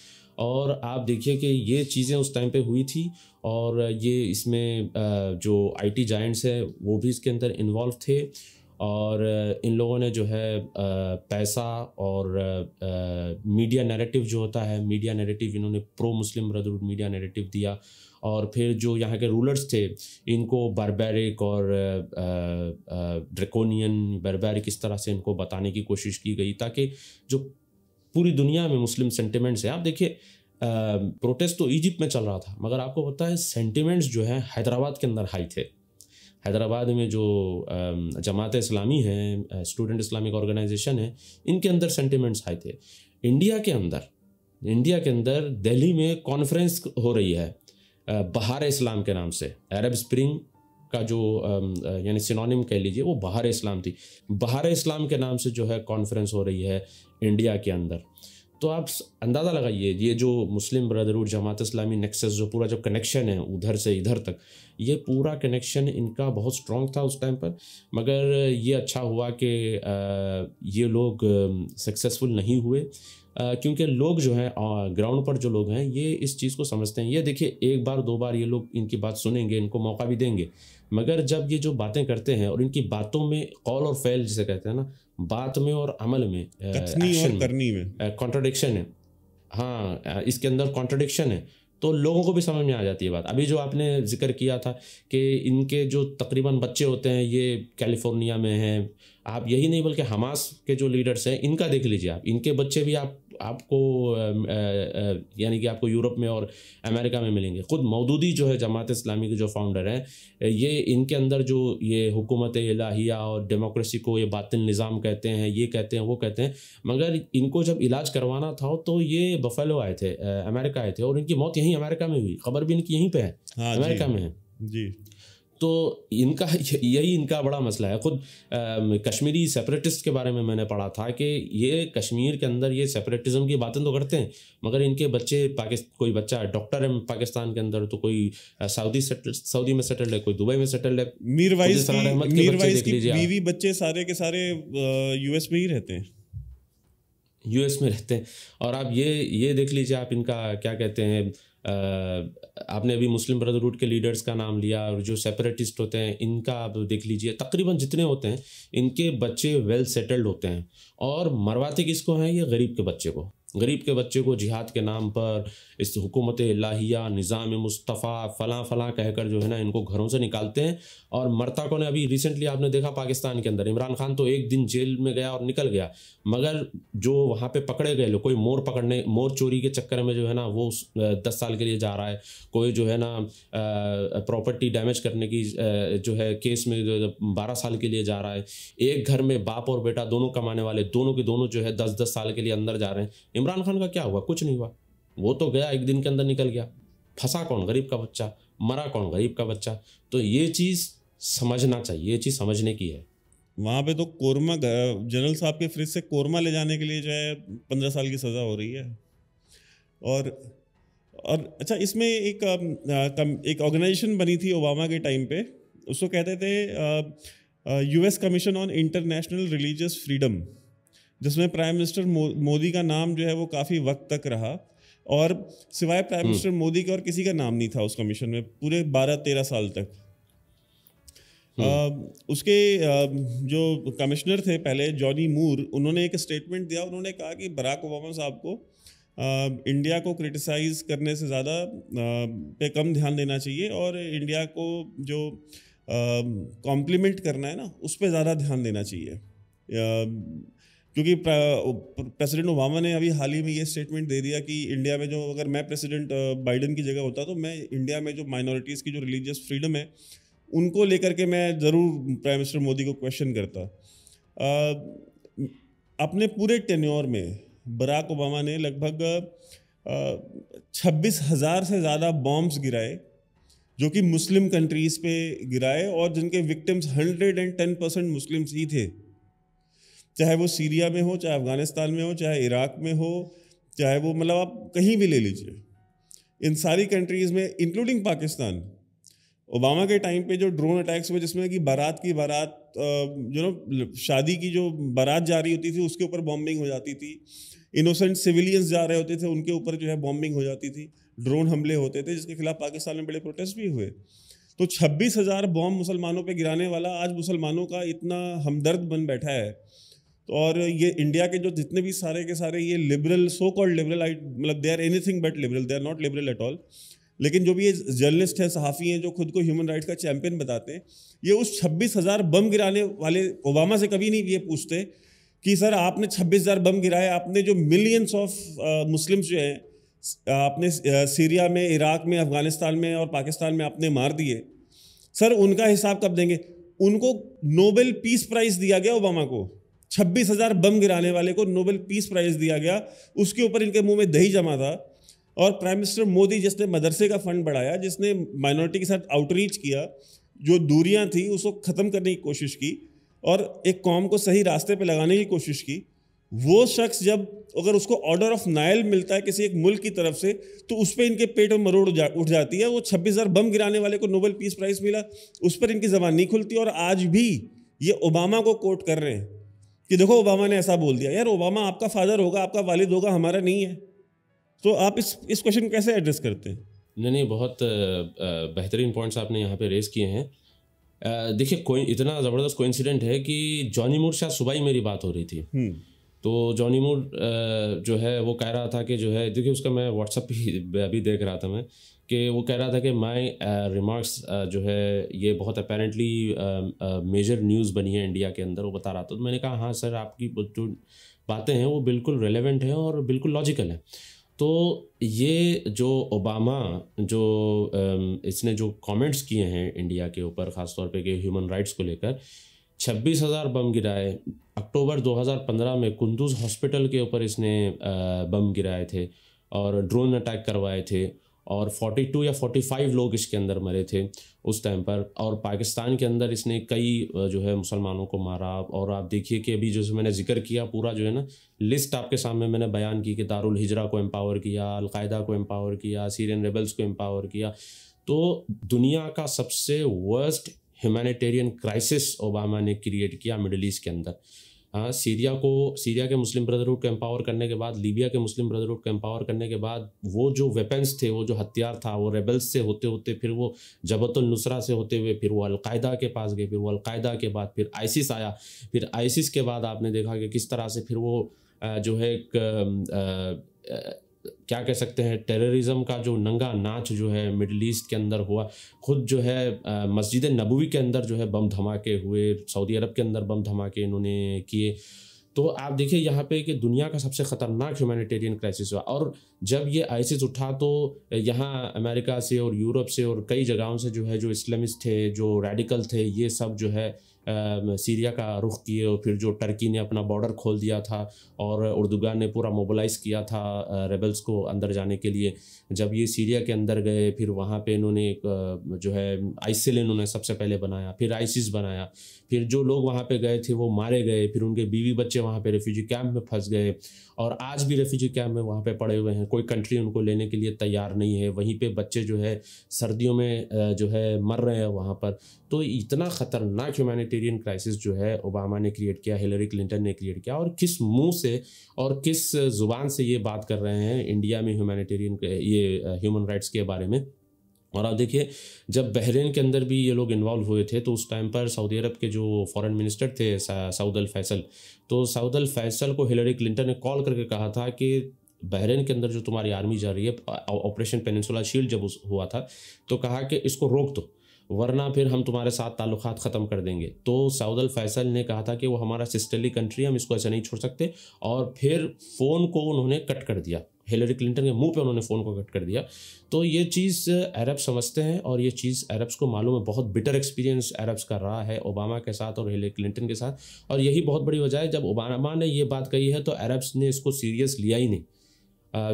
और आप देखिए कि ये चीज़ें उस टाइम पे हुई थी और ये इसमें जो आईटी जाइंट्स हैं वो भी इसके अंदर इन्वॉल्व थे और इन लोगों ने जो है पैसा और मीडिया नैरेटिव जो होता है मीडिया नैरेटिव इन्होंने pro Muslim Brotherhood media narrative दिया और फिर जो यहाँ के रूलर्स थे इनको बर्बेरिक और ड्रेकोनियन बर्बेरिक इस तरह से इनको बताने की कोशिश की गई ताकि जो पूरी दुनिया में मुस्लिम सेंटिमेंट्स हैं आप देखिए प्रोटेस्ट तो इजिप्ट में चल रहा था मगर आपको पता है सेंटिमेंट्स जो है हैदराबाद के अंदर हाई थे हैदराबाद में जो जमात इस्लामी है स्टूडेंट इस्लामिक ऑर्गेनाइजेशन है इनके अंदर सेंटिमेंट्स हाई थे इंडिया के अंदर इंडिया के अंदर दिल्ली में कॉन्फ्रेंस हो रही है बहार इस्लाम के नाम से अरब स्प्रिंग का जो यानी सिनोनिम कह लीजिए वो बहार इस्लाम थी बहार इस्लाम के नाम से जो है कॉन्फ्रेंस हो रही है इंडिया के अंदर तो आप अंदाज़ा लगाइए ये जो मुस्लिम ब्रदरहुड जमात इस्लामी नेक्सस जो पूरा जो कनेक्शन है उधर से इधर तक ये पूरा कनेक्शन इनका बहुत स्ट्रॉन्ग था उस टाइम पर मगर ये अच्छा हुआ कि ये लोग सक्सेसफुल नहीं हुए क्योंकि लोग जो हैं ग्राउंड पर जो लोग हैं ये इस चीज़ को समझते हैं ये देखिए एक बार दो बार ये लोग इनकी बात सुनेंगे इनको मौका भी देंगे मगर जब ये जो बातें करते हैं और इनकी बातों में कॉल और फैल जिसे कहते हैं ना बात में और अमल में करनी में कॉन्ट्रोडिक्शन है हाँ इसके अंदर कॉन्ट्रोडिक्शन है तो लोगों को भी समझ में आ जाती है बात अभी जो आपने जिक्र किया था कि इनके जो तकरीबन बच्चे होते हैं ये कैलिफोर्निया में हैं आप यही नहीं बल्कि हमास के जो लीडर्स हैं इनका देख लीजिए आप इनके बच्चे भी आप आपको यानी कि आपको यूरोप में और अमेरिका में मिलेंगे ख़ुद मौदूदी जो है जमात इस्लामी के जो फाउंडर हैं ये इनके अंदर जो ये हुकूमत इलाहिया और डेमोक्रेसी को ये बातिल निज़ाम कहते हैं ये कहते हैं वो कहते हैं मगर इनको जब इलाज करवाना था तो ये बफेलो आए थे अमेरिका आए थे और इनकी मौत यहीं अमेरिका में हुई खबर भी इनकी यहीं पर है हाँ, अमेरिका में है जी तो इनका यही इनका बड़ा मसला है ख़ुद कश्मीरी सेपरेटिस्ट के बारे में मैंने पढ़ा था कि ये कश्मीर के अंदर ये सेपरेटिज्म की बातें तो करते हैं मगर इनके बच्चे पाकिस्तान कोई बच्चा डॉक्टर है पाकिस्तान के अंदर तो कोई सऊदी सऊदी में सेटल्ड है कोई दुबई में सेटल्ड है मीर तो वाइज मीर वाइज बीवी बच्चे सारे के सारे यूएस में ही रहते हैं यूएस में रहते हैं और आप ये ये देख लीजिए आप इनका क्या कहते हैं आपने अभी मुस्लिम ब्रदरहुड के लीडर्स का नाम लिया और जो सेपरेटिस्ट होते हैं इनका आप देख लीजिए तकरीबन जितने होते हैं इनके बच्चे वेल सेटल्ड होते हैं और मरवाते किसको हैं ये गरीब के बच्चे को गरीब के बच्चे को जिहाद के नाम पर इस हुकूमत लाहिया निज़ाम मुस्तफ़ा फ़लाँ फ़लाँ कहकर जो है ना इनको घरों से निकालते हैं और मरता को ने अभी रिसेंटली आपने देखा पाकिस्तान के अंदर इमरान खान तो एक दिन जेल में गया और निकल गया मगर जो वहाँ पर पकड़े गए लोग कोई मोर पकड़ने मोर चोरी के चक्कर में जो है ना वो दस साल के लिए जा रहा है कोई जो है ना प्रॉपर्टी डैमेज करने की जो है केस में बारह साल के लिए जा रहा है एक घर में बाप और बेटा दोनों कमाने वाले दोनों के दोनों जो है दस दस साल के लिए अंदर जा रहे हैं इमरान खान का क्या हुआ कुछ नहीं हुआ वो तो गया एक दिन के अंदर निकल गया फंसा कौन गरीब का बच्चा मरा कौन गरीब का बच्चा तो ये चीज़ समझना चाहिए ये चीज़ समझने की है वहाँ पे तो कोरमा जनरल साहब के फ्रिज से कोरमा ले जाने के लिए जो है पंद्रह साल की सज़ा हो रही है और और अच्छा इसमें एक एक ऑर्गेनाइजेशन बनी थी ओबामा के टाइम पे उसको कहते थे US Commission on International Religious Freedom जिसमें प्राइम मिनिस्टर मोदी का नाम जो है वो काफ़ी वक्त तक रहा और सिवाय प्राइम हम्म। मिनिस्टर मोदी का और किसी का नाम नहीं था उस कमीशन में पूरे बारह तेरह साल तक आ, हम्म। उसके आ, जो कमिश्नर थे पहले जॉनी मूर उन्होंने एक स्टेटमेंट दिया उन्होंने कहा कि बराक ओबामा साहब को आ, इंडिया को क्रिटिसाइज करने से ज़्यादा पे कम ध्यान देना चाहिए और इंडिया को जो कॉम्प्लीमेंट करना है ना उस पर ज़्यादा ध्यान देना चाहिए क्योंकि प्रेसिडेंट ओबामा ने अभी हाल ही में ये स्टेटमेंट दे दिया कि इंडिया में जो अगर मैं प्रेसिडेंट बाइडन की जगह होता तो मैं इंडिया में जो माइनॉरिटीज़ की जो रिलीजियस फ्रीडम है उनको लेकर के मैं ज़रूर प्राइम मिनिस्टर मोदी को क्वेश्चन करता आ, अपने पूरे टेन्योर में बराक ओबामा ने लगभग छब्बीस हज़ार से ज़्यादा बॉम्ब्स गिराए जो कि मुस्लिम कंट्रीज़ पे गिराए और जिनके victims hundred and ten percent Muslims ही थे चाहे वो सीरिया में हो चाहे अफ़गानिस्तान में हो चाहे इराक में हो चाहे वो मतलब आप कहीं भी ले लीजिए इन सारी कंट्रीज़ में इंक्लूडिंग पाकिस्तान ओबामा के टाइम पे जो ड्रोन अटैक्स हुए जिसमें कि बारात की बारात जो नो शादी की जो बारात जा रही होती थी उसके ऊपर बॉम्बिंग हो जाती थी इनोसेंट सिविलियंस जा रहे होते थे उनके ऊपर जो है बॉम्बिंग हो जाती थी ड्रोन हमले होते थे जिसके खिलाफ पाकिस्तान में बड़े प्रोटेस्ट भी हुए तो छब्बीस हज़ार बॉम्ब मुसलमानों पर गिराने वाला आज मुसलमानों का इतना हमदर्द बन बैठा है और ये इंडिया के जो जितने भी सारे के सारे ये liberal so called liberal I मतलब they are anything but liberal they are not liberal at all लेकिन जो भी ये जर्नलिस्ट हैं सहाफ़ी हैं जो खुद को ह्यूमन राइट्स का चैम्पियन बताते हैं ये उस छब्बीस हज़ार बम गिराने वाले ओबामा से कभी नहीं ये पूछते कि सर आपने छब्बीस हज़ार बम गिराए आपने जो मिलियंस ऑफ मुस्लिम्स जो हैं आपने सीरिया uh, में इराक में अफ़गानिस्तान में और पाकिस्तान में आपने मार दिए सर उनका हिसाब कब देंगे उनको नोबेल पीस प्राइज़ दिया गया ओबामा को छब्बीस हजार बम गिराने वाले को नोबेल पीस प्राइज दिया गया उसके ऊपर इनके मुंह में दही जमा था और प्राइम मिनिस्टर मोदी जिसने मदरसे का फंड बढ़ाया जिसने माइनॉरिटी के साथ आउटरीच किया जो दूरियां थी उसको ख़त्म करने की कोशिश की और एक कौम को सही रास्ते पे लगाने की कोशिश की वो शख्स जब अगर उसको ऑर्डर ऑफ नायल मिलता है किसी एक मुल्क की तरफ से तो उस पर इनके पेट में मरोड़ जा, उठ जाती है वो छब्बीस हज़ार बम गिराने वाले को नोबेल पीस प्राइज़ मिला उस पर इनकी ज़बान नहीं खुलती और आज भी ये ओबामा को कोट कर रहे हैं कि देखो ओबामा ने ऐसा बोल दिया यार ओबामा आपका फादर होगा आपका वालिद होगा हमारा नहीं है तो आप इस इस क्वेश्चन को कैसे एड्रेस करते हैं नहीं नहीं बहुत बेहतरीन पॉइंट्स आपने यहाँ पे रेज किए हैं देखिए कोई इतना ज़बरदस्त कोइंसिडेंट है कि जॉनी मूर शायद सुबह ही मेरी बात हो रही थी हम्म। तो जॉनी मूर जो है वो कह रहा था कि जो है देखिए उसका मैं व्हाट्सअप ही अभी देख रहा था मैं कि वो कह रहा था कि माय रिमार्क्स uh, uh, जो है ये बहुत अपेरेंटली मेजर न्यूज़ बनी है इंडिया के अंदर वो बता रहा था तो मैंने कहा हाँ सर आपकी जो बातें हैं वो बिल्कुल रेलेवेंट हैं और बिल्कुल लॉजिकल हैं तो ये जो ओबामा जो um, इसने जो कमेंट्स किए हैं इंडिया के ऊपर ख़ासतौर पे कि ह्यूमन राइट्स को लेकर छब्बीस हज़ार बम गिराए अक्टूबर 2015 में कुंदूज हॉस्पिटल के ऊपर इसने uh, बम गिराए थे और ड्रोन अटैक करवाए थे और 42 या 45 लोग इसके अंदर मरे थे उस टाइम पर और पाकिस्तान के अंदर इसने कई जो है मुसलमानों को मारा और आप देखिए कि अभी जैसे मैंने जिक्र किया पूरा जो है ना लिस्ट आपके सामने मैंने बयान की कि दारुल हिजरा को एम्पावर किया अलकायदा को एम्पावर किया सीरियन रेबल्स को एम्पावर किया तो दुनिया का सबसे वर्स्ट ह्यूमैनिटेरियन क्राइसिस ओबामा ने क्रिएट किया मिडल ईस्ट के अंदर हाँ सीरिया को सीरिया के मुस्लिम ब्रदरहुड को एम्पावर करने के बाद लीबिया के मुस्लिम ब्रदरहुड को एम्पावर करने के बाद वो जो वेपन्स थे वो जो हथियार था वो रेबल्स से होते होते फिर वो जबतुल नुसरा से होते हुए फिर वो अलकायदा के पास गए फिर वो अलकायदा के बाद फिर आइसिस आया फिर आइसिस के बाद आपने देखा कि किस तरह से फिर वो जो है एक क्या कह सकते हैं टेररिज्म का जो नंगा नाच जो है मिडल ईस्ट के अंदर हुआ खुद जो है मस्जिद नबवी के अंदर जो है बम धमाके हुए सऊदी अरब के अंदर बम धमाके इन्होंने किए तो आप देखिए यहाँ पे कि दुनिया का सबसे ख़तरनाक ह्यूमैनिटेरियन क्राइसिस हुआ और जब ये आइसिस उठा तो यहाँ अमेरिका से और यूरोप से और कई जगहों से जो है जो इस्लामिस्ट थे जो रेडिकल थे ये सब जो है सीरिया का रुख किए और फिर जो टर्की ने अपना बॉर्डर खोल दिया था और उर्दुगान ने पूरा मोबलाइज़ किया था रेबल्स को अंदर जाने के लिए जब ये सीरिया के अंदर गए फिर वहाँ पे इन्होंने एक जो है आइसिल इन्होंने सबसे पहले बनाया फिर आइसिस बनाया फिर जो लोग वहाँ पे गए थे वो मारे गए फिर उनके बीवी बच्चे वहाँ पे रेफ्यूजी कैंप में फंस गए और आज भी रेफ्यूजी कैंप में वहाँ पे पड़े हुए हैं कोई कंट्री उनको लेने के लिए तैयार नहीं है वहीं पे बच्चे जो है सर्दियों में जो है मर रहे हैं वहाँ पर तो इतना ख़तरनाक ह्यूमैनिटी सेक्टेरियन क्राइसिस जो है ओबामा ने क्रिएट किया हिलरी क्लिंटन ने क्रिएट किया और किस मुंह से और किस ज़ुबान से ये बात कर रहे हैं इंडिया में ह्यूमैनिटेरियन ये ह्यूमन राइट्स के बारे में और आप देखिए जब बहरीन के अंदर भी ये लोग इन्वॉल्व हुए थे तो उस टाइम पर सऊदी अरब के जो फॉरेन मिनिस्टर थे सऊद अल फैसल तो सऊद अल फैसल को हिलरी क्लिंटन ने कॉल करके कहा था कि बहरीन के अंदर जो तुम्हारी आर्मी जा रही है ऑपरेशन पेनिनसुला शील्ड जब हुआ था तो कहा कि इसको रोक दो वरना फिर हम तुम्हारे साथ ताल्लुक ख़त्म कर देंगे तो सऊद फैसल ने कहा था कि वो हमारा सिस्टरली कंट्री हम इसको ऐसा नहीं छोड़ सकते और फिर फ़ोन को उन्होंने कट कर दिया हिलरी क्लिंटन के मुंह पे उन्होंने फ़ोन को कट कर दिया तो ये चीज़ अरब समझते हैं और ये चीज़ अरब्स को मालूम है बहुत बिटर एक्सपीरियंस अरब्स का रहा है ओबामा के साथ और हिलरी क्लिंटन के साथ और यही बहुत बड़ी वजह है जब ओबामा ने ये बात कही है तो अरब्स ने इसको सीरियस लिया ही नहीं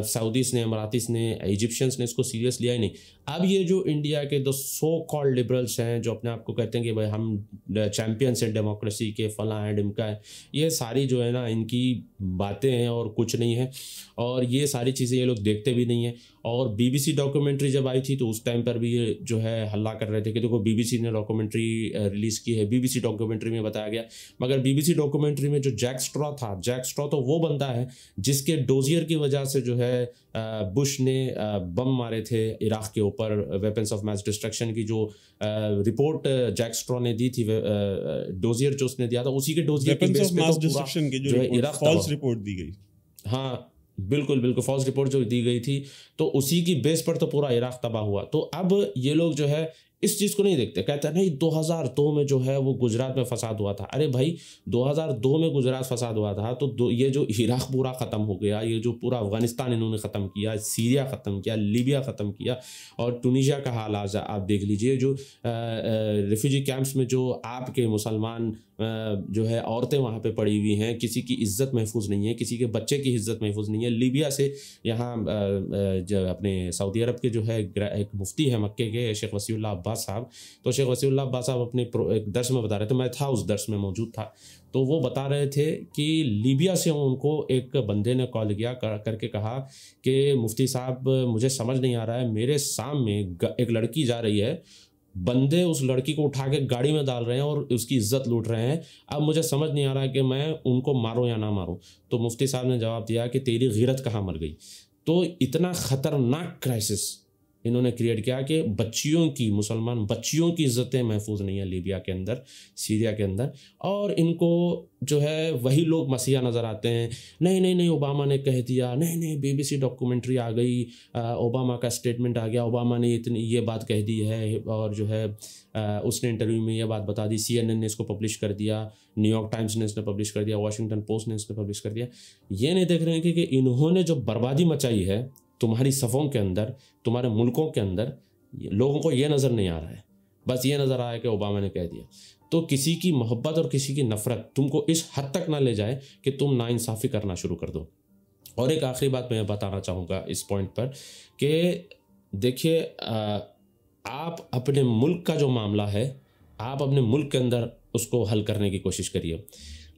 सऊदीस ने अमरातीस ने इजिप्शियंस ने इसको सीरियस लिया ही नहीं अब ये जो इंडिया के दो सो कॉल्ड लिबरल्स हैं जो अपने आप को कहते हैं कि भाई हम चैम्पियंस हैं डेमोक्रेसी के फला हैं डिमका है ये सारी जो है ना इनकी बातें हैं और कुछ नहीं है और ये सारी चीज़ें ये लोग देखते भी नहीं हैं और बीबीसी डॉक्यूमेंट्री जब आई थी तो उस टाइम पर भी ये जो है हल्ला कर रहे थे कि देखो तो बीबीसी ने डॉक्यूमेंट्री रिलीज़ की है बीबीसी डॉक्यूमेंट्री में बताया गया मगर बीबीसी डॉक्यूमेंट्री में जो जैक स्ट्रॉ था जैक स्ट्रॉ तो वो बंदा है जिसके डोजियर की वजह से जो है बुश ने बम मारे थे इराक़ के ऊपर ऊपर वेपन्स ऑफ मैस डिस्ट्रक्शन की जो रिपोर्ट जैकस्ट्रॉ ने दी थी डोजियर जो उसने दिया था उसी के डोजियर के बेस पे तो की जो, इराक फॉल्स रिपोर्ट दी गई हाँ बिल्कुल बिल्कुल फॉल्स रिपोर्ट जो दी गई थी तो उसी की बेस पर तो पूरा इराक तबाह हुआ तो अब ये लोग जो है इस चीज़ को नहीं देखते कहते नहीं 2002 में जो है वो गुजरात में फसाद हुआ था अरे भाई 2002 में गुजरात फसाद हुआ था तो ये जो इराक पूरा ख़त्म हो गया ये जो पूरा अफगानिस्तान इन्होंने ख़त्म किया सीरिया ख़त्म किया लीबिया ख़त्म किया और टूनिशिया का हाल आज आप देख लीजिए जो रिफ्यूजी कैंप्स में जो आपके मुसलमान जो है औरतें वहाँ पे पड़ी हुई हैं किसी की इज्जत महफूज नहीं है किसी के बच्चे की इज्जत महफूज नहीं है लीबिया से यहाँ जो अपने सऊदी अरब के जो है एक मुफ्ती है मक्के के शेख वसी अब्बास साहब तो शेख वसी अब्बास साहब अपने एक दर्श में बता रहे थे मैं था उस दर्श में मौजूद था तो वो बता रहे थे कि लीबिया से उनको एक बंदे ने कॉल किया कर, करके कहा कि मुफ्ती साहब मुझे समझ नहीं आ रहा है मेरे सामने एक लड़की जा रही है बंदे उस लड़की को उठा के गाड़ी में डाल रहे हैं और उसकी इज्जत लूट रहे हैं अब मुझे समझ नहीं आ रहा है कि मैं उनको मारूं या ना मारूं तो मुफ्ती साहब ने जवाब दिया कि तेरी गिरत कहाँ मर गई तो इतना ख़तरनाक क्राइसिस इन्होंने क्रिएट किया कि बच्चियों की मुसलमान बच्चियों की इज्जतें महफूज नहीं है लीबिया के अंदर सीरिया के अंदर और इनको जो है वही लोग मसीहा नज़र आते हैं नहीं नहीं नहीं ओबामा ने कह दिया नहीं नहीं बीबीसी डॉक्यूमेंट्री आ गई ओबामा का स्टेटमेंट आ गया ओबामा ने इतनी ये बात कह दी है और जो है आ, उसने इंटरव्यू में ये बात बता दी सी ने इसको पब्लिश कर दिया न्यूयॉर्क टाइम्स ने इसने पब्लिश कर दिया वाशिंगटन पोस्ट ने इसने पब्लिश कर दिया ये नहीं देख रहे हैं कि, कि इन्होंने जो बर्बादी मचाई है तुम्हारी सफ़ों के अंदर तुम्हारे मुल्कों के अंदर लोगों को ये नज़र नहीं आ रहा है बस ये नज़र आया कि ओबामा ने कह दिया तो किसी की मोहब्बत और किसी की नफ़रत तुमको इस हद तक ना ले जाए कि तुम नाानसाफ़ी करना शुरू कर दो और एक आखिरी बात मैं बताना चाहूँगा इस पॉइंट पर कि देखिए आप अपने मुल्क का जो मामला है आप अपने मुल्क के अंदर उसको हल करने की कोशिश करिए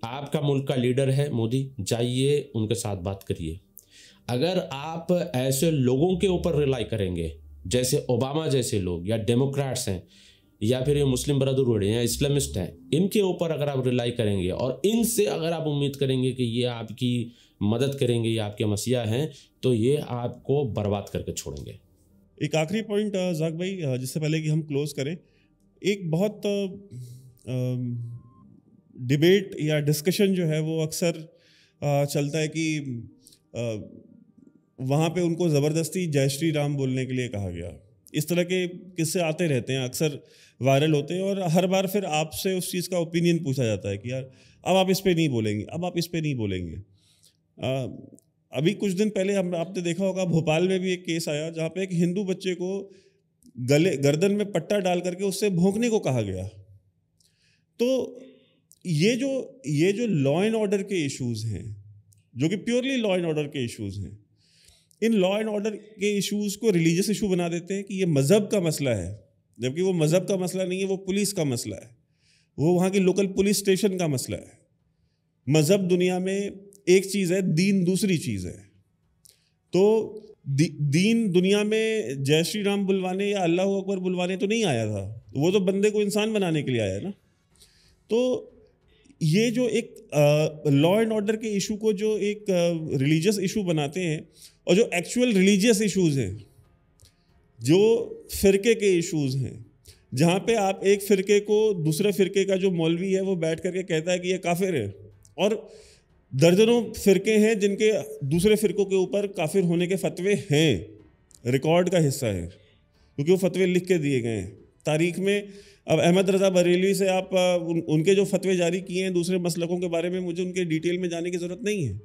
आपका मुल्क का लीडर है मोदी जाइए उनके साथ बात करिए अगर आप ऐसे लोगों के ऊपर रिलाई करेंगे जैसे ओबामा जैसे लोग या डेमोक्रेट्स हैं या फिर ये मुस्लिम बरदरवुड हैं या इस्लामिस्ट हैं इनके ऊपर अगर आप रिलाई करेंगे और इनसे अगर आप उम्मीद करेंगे कि ये आपकी मदद करेंगे ये आपके मसीहा हैं तो ये आपको बर्बाद करके छोड़ेंगे एक आखिरी पॉइंट जाक भाई जिससे पहले कि हम क्लोज करें एक बहुत डिबेट या डिस्कशन जो है वो अक्सर चलता है कि वहाँ पे उनको ज़बरदस्ती जय श्री राम बोलने के लिए कहा गया इस तरह के किस्से आते रहते हैं अक्सर वायरल होते हैं और हर बार फिर आपसे उस चीज़ का ओपिनियन पूछा जाता है कि यार अब आप इस पर नहीं बोलेंगे अब आप इस पर नहीं बोलेंगे आ, अभी कुछ दिन पहले हम आपने देखा होगा भोपाल में भी एक केस आया जहाँ पे एक हिंदू बच्चे को गले गर्दन में पट्टा डाल करके उससे भोंकने को कहा गया तो ये जो ये जो लॉ एंड ऑर्डर के इश्यूज हैं जो कि प्योरली लॉ एंड ऑर्डर के इश्यूज हैं इन लॉ एंड ऑर्डर के इश्यूज को रिलीजियस इशू बना देते हैं कि ये मज़हब का मसला है जबकि वो मज़हब का मसला नहीं है वो पुलिस का मसला है वो वहाँ की लोकल पुलिस स्टेशन का मसला है मज़हब दुनिया में एक चीज़ है दीन दूसरी चीज़ है तो दी, दीन दुनिया में जय श्री राम बुलवाने या अल्लाह अकबर बुलवाने तो नहीं आया था वो तो बंदे को इंसान बनाने के लिए आया ना तो ये जो एक लॉ एंड ऑर्डर के इशू को जो एक रिलीजियस इशू बनाते हैं और जो एक्चुअल रिलीजियस इश्यूज़ हैं जो फ़िरके के इश्यूज़ हैं जहाँ पे आप एक फ़िरके को दूसरे फ़िरके का जो मौलवी है वो बैठ करके कहता है कि ये काफिर है और दर्जनों फ़िरके हैं जिनके दूसरे फ़िरकों के ऊपर काफिर होने के फतवे हैं रिकॉर्ड का हिस्सा है क्योंकि वो फतवे लिख के दिए गए हैं तारीख में अब अहमद रज़ा बरेली से आप उन, उनके जो फतवे जारी किए हैं दूसरे मसलकों के बारे में मुझे उनके डिटेल में जाने की ज़रूरत नहीं है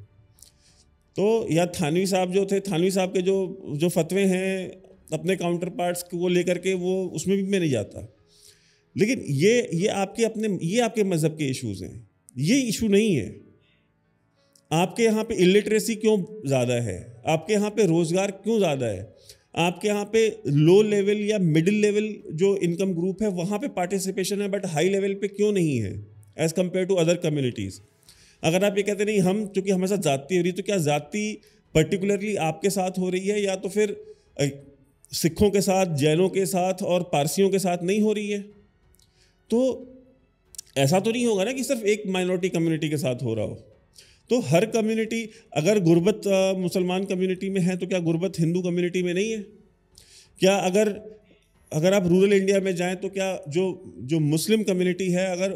तो या थानवी साहब जो थे थानवी साहब के जो जो फतवे हैं अपने काउंटर पार्ट्स को लेकर के वो उसमें भी मैं नहीं जाता लेकिन ये ये आपके अपने ये आपके मज़हब के इश्यूज़ हैं ये इशू नहीं है आपके यहाँ पे इलिटरेसी क्यों ज़्यादा है आपके यहाँ पे रोज़गार क्यों ज़्यादा है आपके यहाँ पे लो लेवल या मिडिल लेवल जो इनकम ग्रुप है वहाँ पे पार्टिसिपेशन है बट हाई लेवल पे क्यों नहीं है as compared to other communities अगर आप ये कहते नहीं हम चूंकि हमारे साथ जाति हो रही है तो क्या जाति पर्टिकुलरली आपके साथ हो रही है या तो फिर सिखों के साथ जैनों के साथ और पारसियों के साथ नहीं हो रही है तो ऐसा तो नहीं होगा ना कि सिर्फ एक माइनॉरिटी कम्युनिटी के साथ हो रहा हो तो हर कम्युनिटी अगर गुर्बत मुसलमान कम्युनिटी में है तो क्या गुर्बत हिंदू कम्युनिटी में नहीं है क्या अगर अगर आप रूरल इंडिया में जाएं तो क्या जो जो मुस्लिम कम्युनिटी है अगर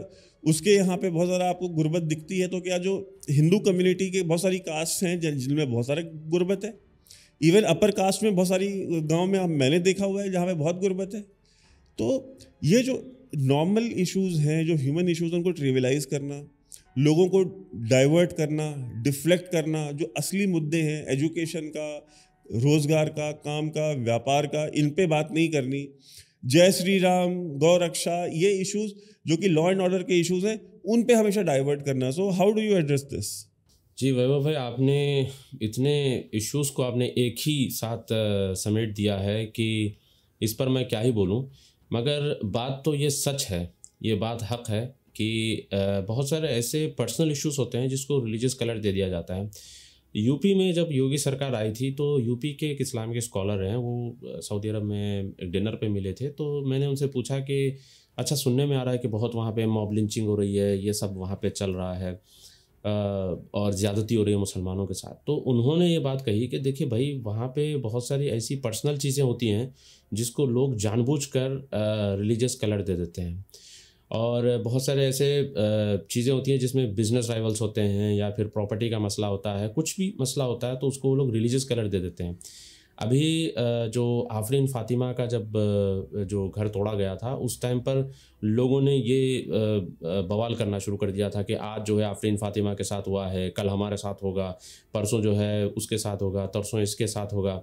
उसके यहाँ पे बहुत ज़्यादा आपको गुर्बत दिखती है तो क्या जो हिंदू कम्युनिटी के बहुत सारी कास्ट हैं जिनमें बहुत सारे गुर्बत है इवन अपर कास्ट में बहुत सारी गांव में मैंने देखा हुआ है जहाँ पे बहुत गुर्बत है तो ये जो नॉर्मल इश्यूज हैं जो ह्यूमन इश्यूज उनको ट्रिवलाइज करना लोगों को डाइवर्ट करना डिफ्लेक्ट करना जो असली मुद्दे हैं एजुकेशन का रोज़गार का काम का व्यापार का इन पर बात नहीं करनी जय श्री राम गौ रक्षा ये इश्यूज जो कि लॉ एंड ऑर्डर के इश्यूज हैं उन पे हमेशा डाइवर्ट करना so how do you address this ji Vaibhav भाई आपने इतने इश्यूज को आपने एक ही साथ समेट दिया है कि इस पर मैं क्या ही बोलूं मगर बात तो ये सच है ये बात हक है कि बहुत सारे ऐसे पर्सनल इश्यूज होते हैं जिसको रिलीजियस कलर दे दिया जाता है यूपी में जब योगी सरकार आई थी तो यूपी के एक इस्लाम के स्कॉलर हैं वो सऊदी अरब में डिनर पे मिले थे तो मैंने उनसे पूछा कि अच्छा सुनने में आ रहा है कि बहुत वहाँ पे मॉब लिंचिंग हो रही है ये सब वहाँ पे चल रहा है और ज़्यादती हो रही है मुसलमानों के साथ तो उन्होंने ये बात कही कि देखिए भाई वहाँ पे बहुत सारी ऐसी पर्सनल चीज़ें होती हैं जिसको लोग जानबूझ कर रिलीजियस कलर दे देते हैं और बहुत सारे ऐसे चीज़ें होती हैं जिसमें बिजनेस राइवल्स होते हैं या फिर प्रॉपर्टी का मसला होता है कुछ भी मसला होता है तो उसको वो लोग रिलीजियस कलर दे देते हैं अभी जो आफरीन फातिमा का जब जो घर तोड़ा गया था उस टाइम पर लोगों ने ये बवाल करना शुरू कर दिया था कि आज जो है आफरीन फातिमा के साथ हुआ है कल हमारे साथ होगा परसों जो है उसके साथ होगा तरसों इसके साथ होगा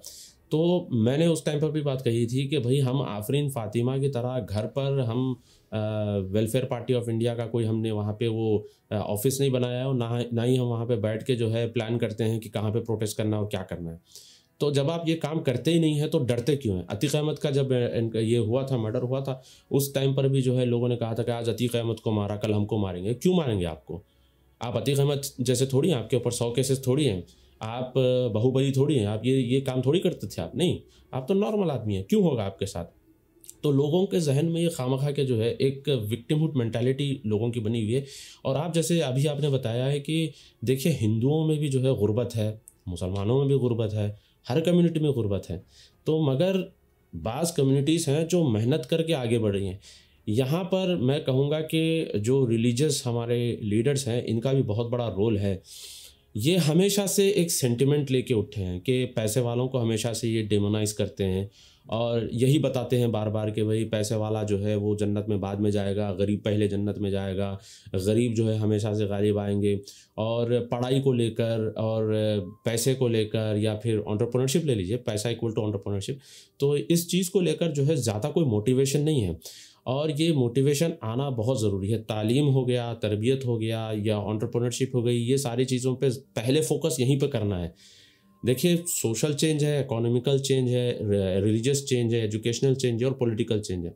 तो मैंने उस टाइम पर भी बात कही थी कि भाई हम आफरीन फातिमा की तरह घर पर हम वेलफेयर पार्टी ऑफ इंडिया का कोई हमने वहाँ पे वो ऑफिस नहीं बनाया और ना ना ही हम वहाँ पे बैठ के जो है प्लान करते हैं कि कहाँ पे प्रोटेस्ट करना है और क्या करना है तो जब आप ये काम करते ही नहीं हैं तो डरते क्यों हैं अतीक अहमद का जब ये हुआ था मर्डर हुआ था उस टाइम पर भी जो है लोगों ने कहा था कि आज अतीक अहमद को मारा कल हमको मारेंगे क्यों मारेंगे आपको आप अतीक अहमद जैसे थोड़ी हैं आपके ऊपर सौ केसेस थोड़ी हैं आप बहुबली थोड़ी हैं आप ये ये काम थोड़ी करते थे आप नहीं आप तो नॉर्मल आदमी हैं क्यों होगा आपके साथ तो लोगों के जहन में ये खाम खा के जो है एक विक्टिमहुड मैंटेलिटी लोगों की बनी हुई है और आप जैसे अभी आपने बताया है कि देखिए हिंदुओं में भी जो है गुर्बत है मुसलमानों में भी गुर्बत है हर कम्युनिटी में गुर्बत है तो मगर बाज़ कम्युनिटीज़ हैं जो मेहनत करके आगे बढ़ रही हैं यहाँ पर मैं कहूँगा कि जो रिलीजियस हमारे लीडर्स हैं इनका भी बहुत बड़ा रोल है ये हमेशा से एक सेंटिमेंट लेके उठे हैं कि पैसे वालों को हमेशा से ये डेमोनाइज करते हैं और यही बताते हैं बार बार कि भाई पैसे वाला जो है वो जन्नत में बाद में जाएगा गरीब पहले जन्नत में जाएगा गरीब जो है हमेशा से गालिब आएंगे और पढ़ाई को लेकर और पैसे को लेकर या फिर ऑन्टरप्रोनरशिप ले लीजिए पैसा इक्वल टू ऑन्टरप्रोनरशिप तो इस चीज़ को लेकर जो है ज़्यादा कोई मोटिवेशन नहीं है और ये मोटिवेशन आना बहुत ज़रूरी है तालीम हो गया तरबियत हो गया या ऑन्टरप्रोनरशिप हो गई ये सारी चीज़ों पर पहले फोकस यहीं पर करना है देखिए सोशल चेंज है इकोनॉमिकल चेंज है रिलीजियस चेंज है एजुकेशनल चेंज है और पॉलिटिकल चेंज है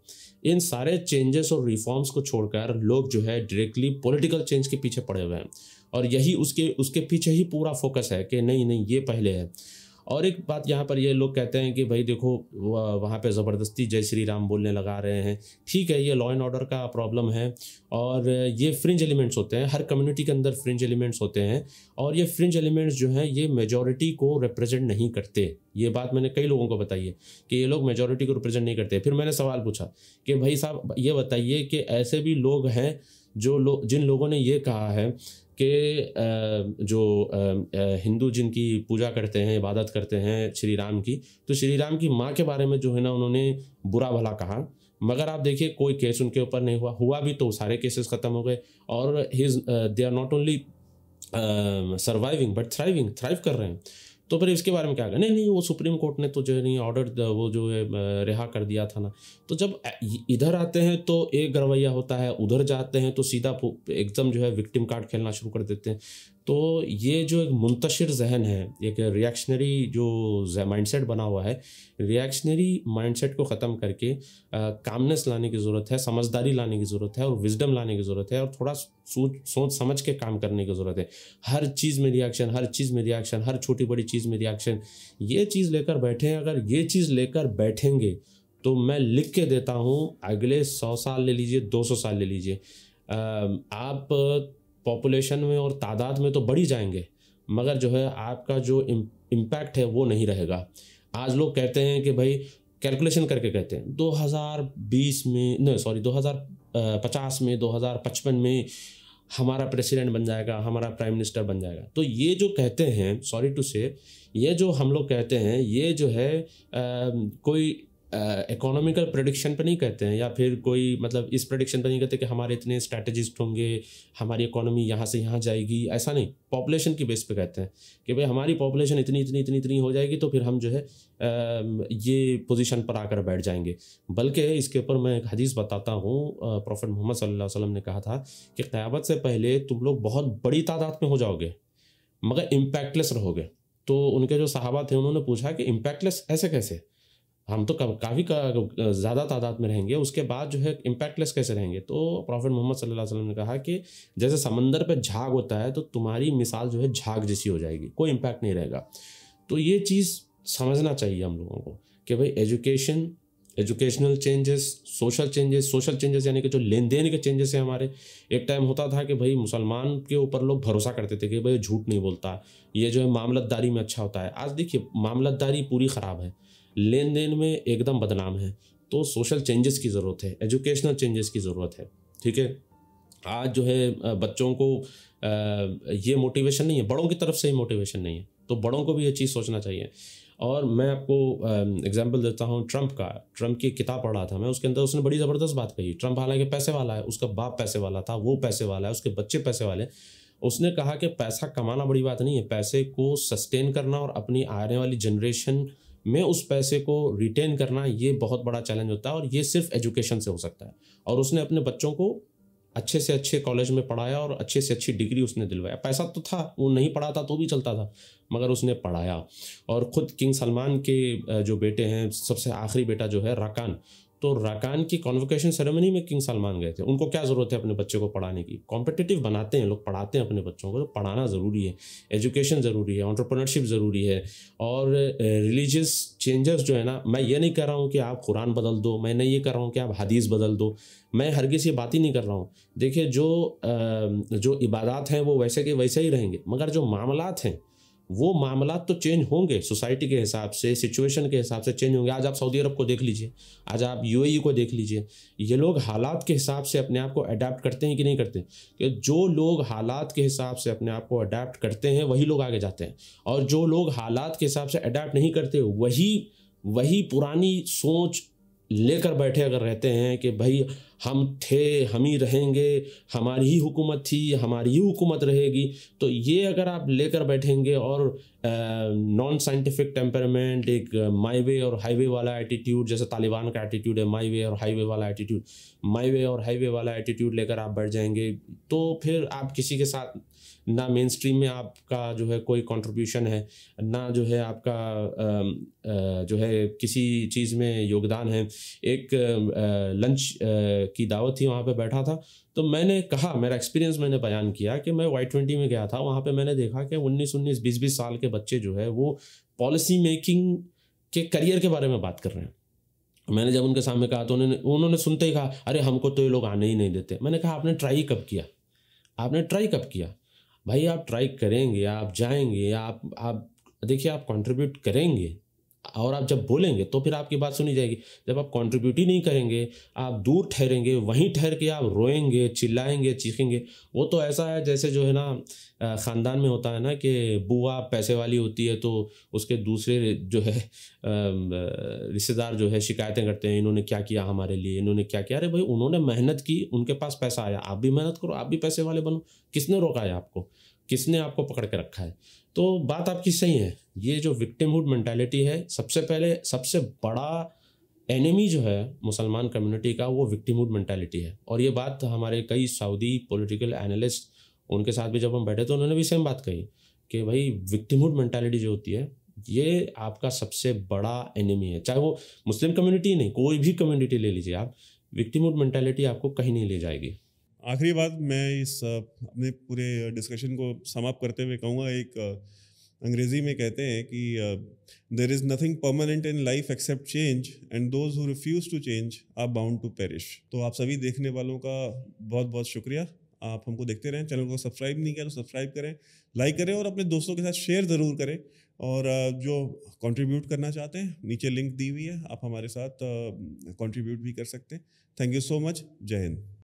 इन सारे चेंजेस और रिफॉर्म्स को छोड़कर लोग जो है डायरेक्टली पॉलिटिकल चेंज के पीछे पड़े हुए हैं और यही उसके उसके पीछे ही पूरा फोकस है कि नहीं नहीं ये पहले है और एक बात यहाँ पर ये लोग कहते हैं कि भाई देखो वहाँ पे ज़बरदस्ती जय श्री राम बोलने लगा रहे हैं ठीक है ये लॉ एंड ऑर्डर का प्रॉब्लम है और ये फ्रिंज एलिमेंट्स होते हैं हर कम्युनिटी के अंदर फ्रिंज एलिमेंट्स होते हैं और ये फ्रिंज एलिमेंट्स जो हैं ये मेजोरिटी को रिप्रेजेंट नहीं करते ये बात मैंने कई लोगों को बताई है कि ये लोग मेजोरिटी को रिप्रेजेंट नहीं करते फिर मैंने सवाल पूछा कि भाई साहब ये बताइए कि ऐसे भी लोग हैं जो लोग जिन लोगों ने ये कहा है कि जो हिंदू जिनकी पूजा करते हैं इबादत करते हैं श्री राम की तो श्री राम की माँ के बारे में जो है ना उन्होंने बुरा भला कहा मगर आप देखिए कोई केस उनके ऊपर नहीं हुआ हुआ भी तो सारे केसेस ख़त्म हो गए और his they are not only surviving but thriving thrive कर रहे हैं तो फिर इसके बारे में क्या नहीं नहीं वो सुप्रीम कोर्ट ने तो जो है नहीं ऑर्डर वो जो है रिहा कर दिया था ना तो जब इधर आते हैं तो एक रवैया होता है उधर जाते हैं तो सीधा एकदम जो है विक्टिम कार्ड खेलना शुरू कर देते हैं तो ये जो एक मुंतशिर जहन है एक रिएक्शनरी जो माइंडसेट बना हुआ है रिएक्शनरी माइंडसेट को ख़त्म करके कामनेस लाने की ज़रूरत है समझदारी लाने की ज़रूरत है और विजडम लाने की ज़रूरत है और थोड़ा सोच सोच समझ के काम करने की ज़रूरत है हर चीज़ में रिएक्शन हर चीज़ में रिएक्शन हर छोटी बड़ी चीज़ में रिएक्शन ये चीज़ लेकर बैठे हैं अगर ये चीज़ लेकर बैठेंगे तो मैं लिख के देता हूँ अगले सौ साल ले लीजिए दो सौ साल ले लीजिए आप पॉपुलेशन में और तादाद में तो बढ़ी जाएंगे मगर जो है आपका जो इम्पैक्ट है वो नहीं रहेगा आज लोग कहते हैं कि भाई कैलकुलेशन करके कहते हैं 2020 में नहीं सॉरी 2050 में 2055 में हमारा प्रेसिडेंट बन जाएगा हमारा प्राइम मिनिस्टर बन जाएगा तो ये जो कहते हैं सॉरी टू से ये जो हम लोग कहते हैं ये जो है आ, कोई इकोनॉमिकल प्रोडिक्शन पर नहीं करते हैं या फिर कोई मतलब इस प्रोडिक्शन पर नहीं करते कि हमारे इतने स्ट्रेटजिस्ट होंगे हमारी इकोनॉमी यहाँ से यहाँ जाएगी ऐसा नहीं पॉपुलेशन की बेस पे कहते हैं कि भाई हमारी पॉपुलेशन इतनी इतनी इतनी इतनी हो जाएगी तो फिर हम जो है ये पोजीशन पर आकर बैठ जाएंगे बल्कि इसके ऊपर मैं एक हदीस बताता हूँ प्रॉफिट मोहम्मद सल्ला वसलम ने कहा था कि क़्यामत से पहले तुम लोग बहुत बड़ी तादाद में हो जाओगे मगर इम्पैक्टलेस रहोगे तो उनके जो सहाबा थे उन्होंने पूछा कि इम्पैक्टलेस ऐसे कैसे हम तो काफ़ी का ज़्यादा तादाद में रहेंगे उसके बाद जो है इम्पैक्टलेस कैसे रहेंगे तो प्रॉफिट मोहम्मद सल्लल्लाहु अलैहि वसल्लम ने कहा कि जैसे समंदर पे झाग होता है तो तुम्हारी मिसाल जो है झाग जैसी हो जाएगी कोई इम्पैक्ट नहीं रहेगा तो ये चीज़ समझना चाहिए हम लोगों को कि भाई education educational changes social changes social changes यानी कि जो लेन देन के चेंजेस हैं हमारे एक टाइम होता था कि भाई मुसलमान के ऊपर लोग भरोसा करते थे कि भाई झूठ नहीं बोलता ये जो है मामलतदारी में अच्छा होता है आज देखिए मामलतदारी पूरी ख़राब है लेन देन में एकदम बदनाम है तो सोशल चेंजेस की ज़रूरत है एजुकेशनल चेंजेस की ज़रूरत है ठीक है आज जो है बच्चों को ये मोटिवेशन नहीं है बड़ों की तरफ से ही मोटिवेशन नहीं है तो बड़ों को भी ये चीज़ सोचना चाहिए और मैं आपको एग्जाम्पल देता हूँ ट्रंप का ट्रंप की किताब पढ़ रहा था मैं उसके अंदर उसने बड़ी ज़बरदस्त बात कही ट्रंप हालांकि पैसे वाला है उसका बाप पैसे वाला था वो पैसे वाला है उसके बच्चे पैसे वाले उसने कहा कि पैसा कमाना बड़ी बात नहीं है पैसे को सस्टेन करना और अपनी आने वाली जनरेशन में उस पैसे को रिटेन करना ये बहुत बड़ा चैलेंज होता है और ये सिर्फ एजुकेशन से हो सकता है और उसने अपने बच्चों को अच्छे से अच्छे कॉलेज में पढ़ाया और अच्छे से अच्छी डिग्री उसने दिलवाया पैसा तो था वो नहीं पढ़ाता तो भी चलता था मगर उसने पढ़ाया और ख़ुद किंग सलमान के जो बेटे हैं सबसे आखिरी बेटा जो है राकान तो राकान की कॉन्वोकेशन सेरेमनी में किंग सलमान गए थे उनको क्या ज़रूरत है अपने बच्चे को पढ़ाने की कॉम्पिटेटिव बनाते हैं लोग पढ़ाते हैं अपने बच्चों को तो पढ़ाना ज़रूरी है एजुकेशन ज़रूरी है ऑन्टरप्रनरशिप ज़रूरी है और रिलीजियस चेंजेस जो है ना मैं ये नहीं कह रहा हूँ कि आप कुरान बदल दो मैं नहीं ये कर रहा हूँ कि आप हदीस बदल दो मैं हर किसी बात ही नहीं कर रहा हूँ देखिए जो जो इबादत हैं वो वैसे के वैसे ही रहेंगे मगर जो मामला हैं वो मामला तो चेंज होंगे सोसाइटी के हिसाब से सिचुएशन के हिसाब से चेंज होंगे आज आप सऊदी अरब को देख लीजिए आज आप यूएई को देख लीजिए ये लोग हालात के हिसाब से अपने आप को अडेप्ट करते हैं कि नहीं करते कि जो लोग हालात के हिसाब से अपने आप को अडेप्ट करते हैं वही लोग आगे जाते हैं और जो लोग हालात के हिसाब से अडेप्ट नहीं करते वही वही पुरानी सोच लेकर बैठे अगर रहते हैं कि भाई हम थे हम ही रहेंगे हमारी ही हुकूमत थी हमारी ही हुकूमत रहेगी तो ये अगर आप लेकर बैठेंगे और नॉन साइंटिफिक टेम्परमेंट एक माई वे और हाईवे वाला एटीट्यूड जैसे तालिबान का एटीट्यूड है माई वे और हाईवे वाला एटीट्यूड माई वे और हाईवे वाला एटीट्यूड लेकर आप बैठ जाएंगे तो फिर आप किसी के साथ ना मेन स्ट्रीम में आपका जो है कोई कंट्रीब्यूशन है ना जो है आपका जो है किसी चीज़ में योगदान है एक लंच की दावत थी वहाँ पे बैठा था तो मैंने कहा मेरा एक्सपीरियंस मैंने बयान किया कि मैं वाई ट्वेंटी में गया था वहाँ पे मैंने देखा कि उन्नीस उन्नीस बीस बीस साल के बच्चे जो है वो पॉलिसी मेकिंग के करियर के बारे में बात कर रहे हैं मैंने जब उनके सामने कहा तो उन्होंने उन्होंने सुनते ही कहा अरे हमको तो ये लोग आने ही नहीं देते मैंने कहा आपने ट्राई कब किया आपने ट्राई कब किया भाई आप ट्राई करेंगे आप जाएंगे आप आप देखिए आप कंट्रीब्यूट करेंगे और आप जब बोलेंगे तो फिर आपकी बात सुनी जाएगी जब आप कंट्रीब्यूट ही नहीं करेंगे आप दूर ठहरेंगे वहीं ठहर के आप रोएंगे चिल्लाएंगे चीखेंगे वो तो ऐसा है जैसे जो है ना ख़ानदान में होता है ना कि बुआ पैसे वाली होती है तो उसके दूसरे जो है रिश्तेदार जो है शिकायतें करते हैं इन्होंने क्या किया हमारे लिए इन्होंने क्या किया अरे भाई उन्होंने मेहनत की उनके पास पैसा आया आप भी मेहनत करो आप भी पैसे वाले बनो किसने रोका है आपको किसने आपको पकड़ के रखा है तो बात आपकी सही है ये जो विक्टिमहुड मैंटेलिटी है सबसे पहले सबसे बड़ा एनिमी जो है मुसलमान कम्युनिटी का वो विक्टिमहुड मैंटेलिटी है और ये बात हमारे कई सऊदी पॉलिटिकल एनालिस्ट उनके साथ भी जब हम बैठे तो उन्होंने भी सेम बात कही कि भाई विक्टिमहुड मैंटेलिटी जो होती है ये आपका सबसे बड़ा एनिमी है चाहे वो मुस्लिम कम्युनिटी नहीं कोई भी कम्युनिटी ले लीजिए आप विक्टिमहुड मैंटेलिटी आपको कहीं नहीं ले जाएगी आखिरी बात मैं इस अपने पूरे डिस्कशन को समाप्त करते हुए कहूँगा एक अंग्रेजी में कहते हैं कि there is nothing permanent in life except change and those who refuse to change are bound to perish तो आप सभी देखने वालों का बहुत बहुत शुक्रिया आप हमको देखते रहें चैनल को सब्सक्राइब नहीं किया तो सब्सक्राइब करें लाइक करें और अपने दोस्तों के साथ शेयर ज़रूर करें और जो कंट्रीब्यूट करना चाहते हैं नीचे लिंक दी हुई है आप हमारे साथ कंट्रीब्यूट भी कर सकते हैं थैंक यू सो मच जय हिंद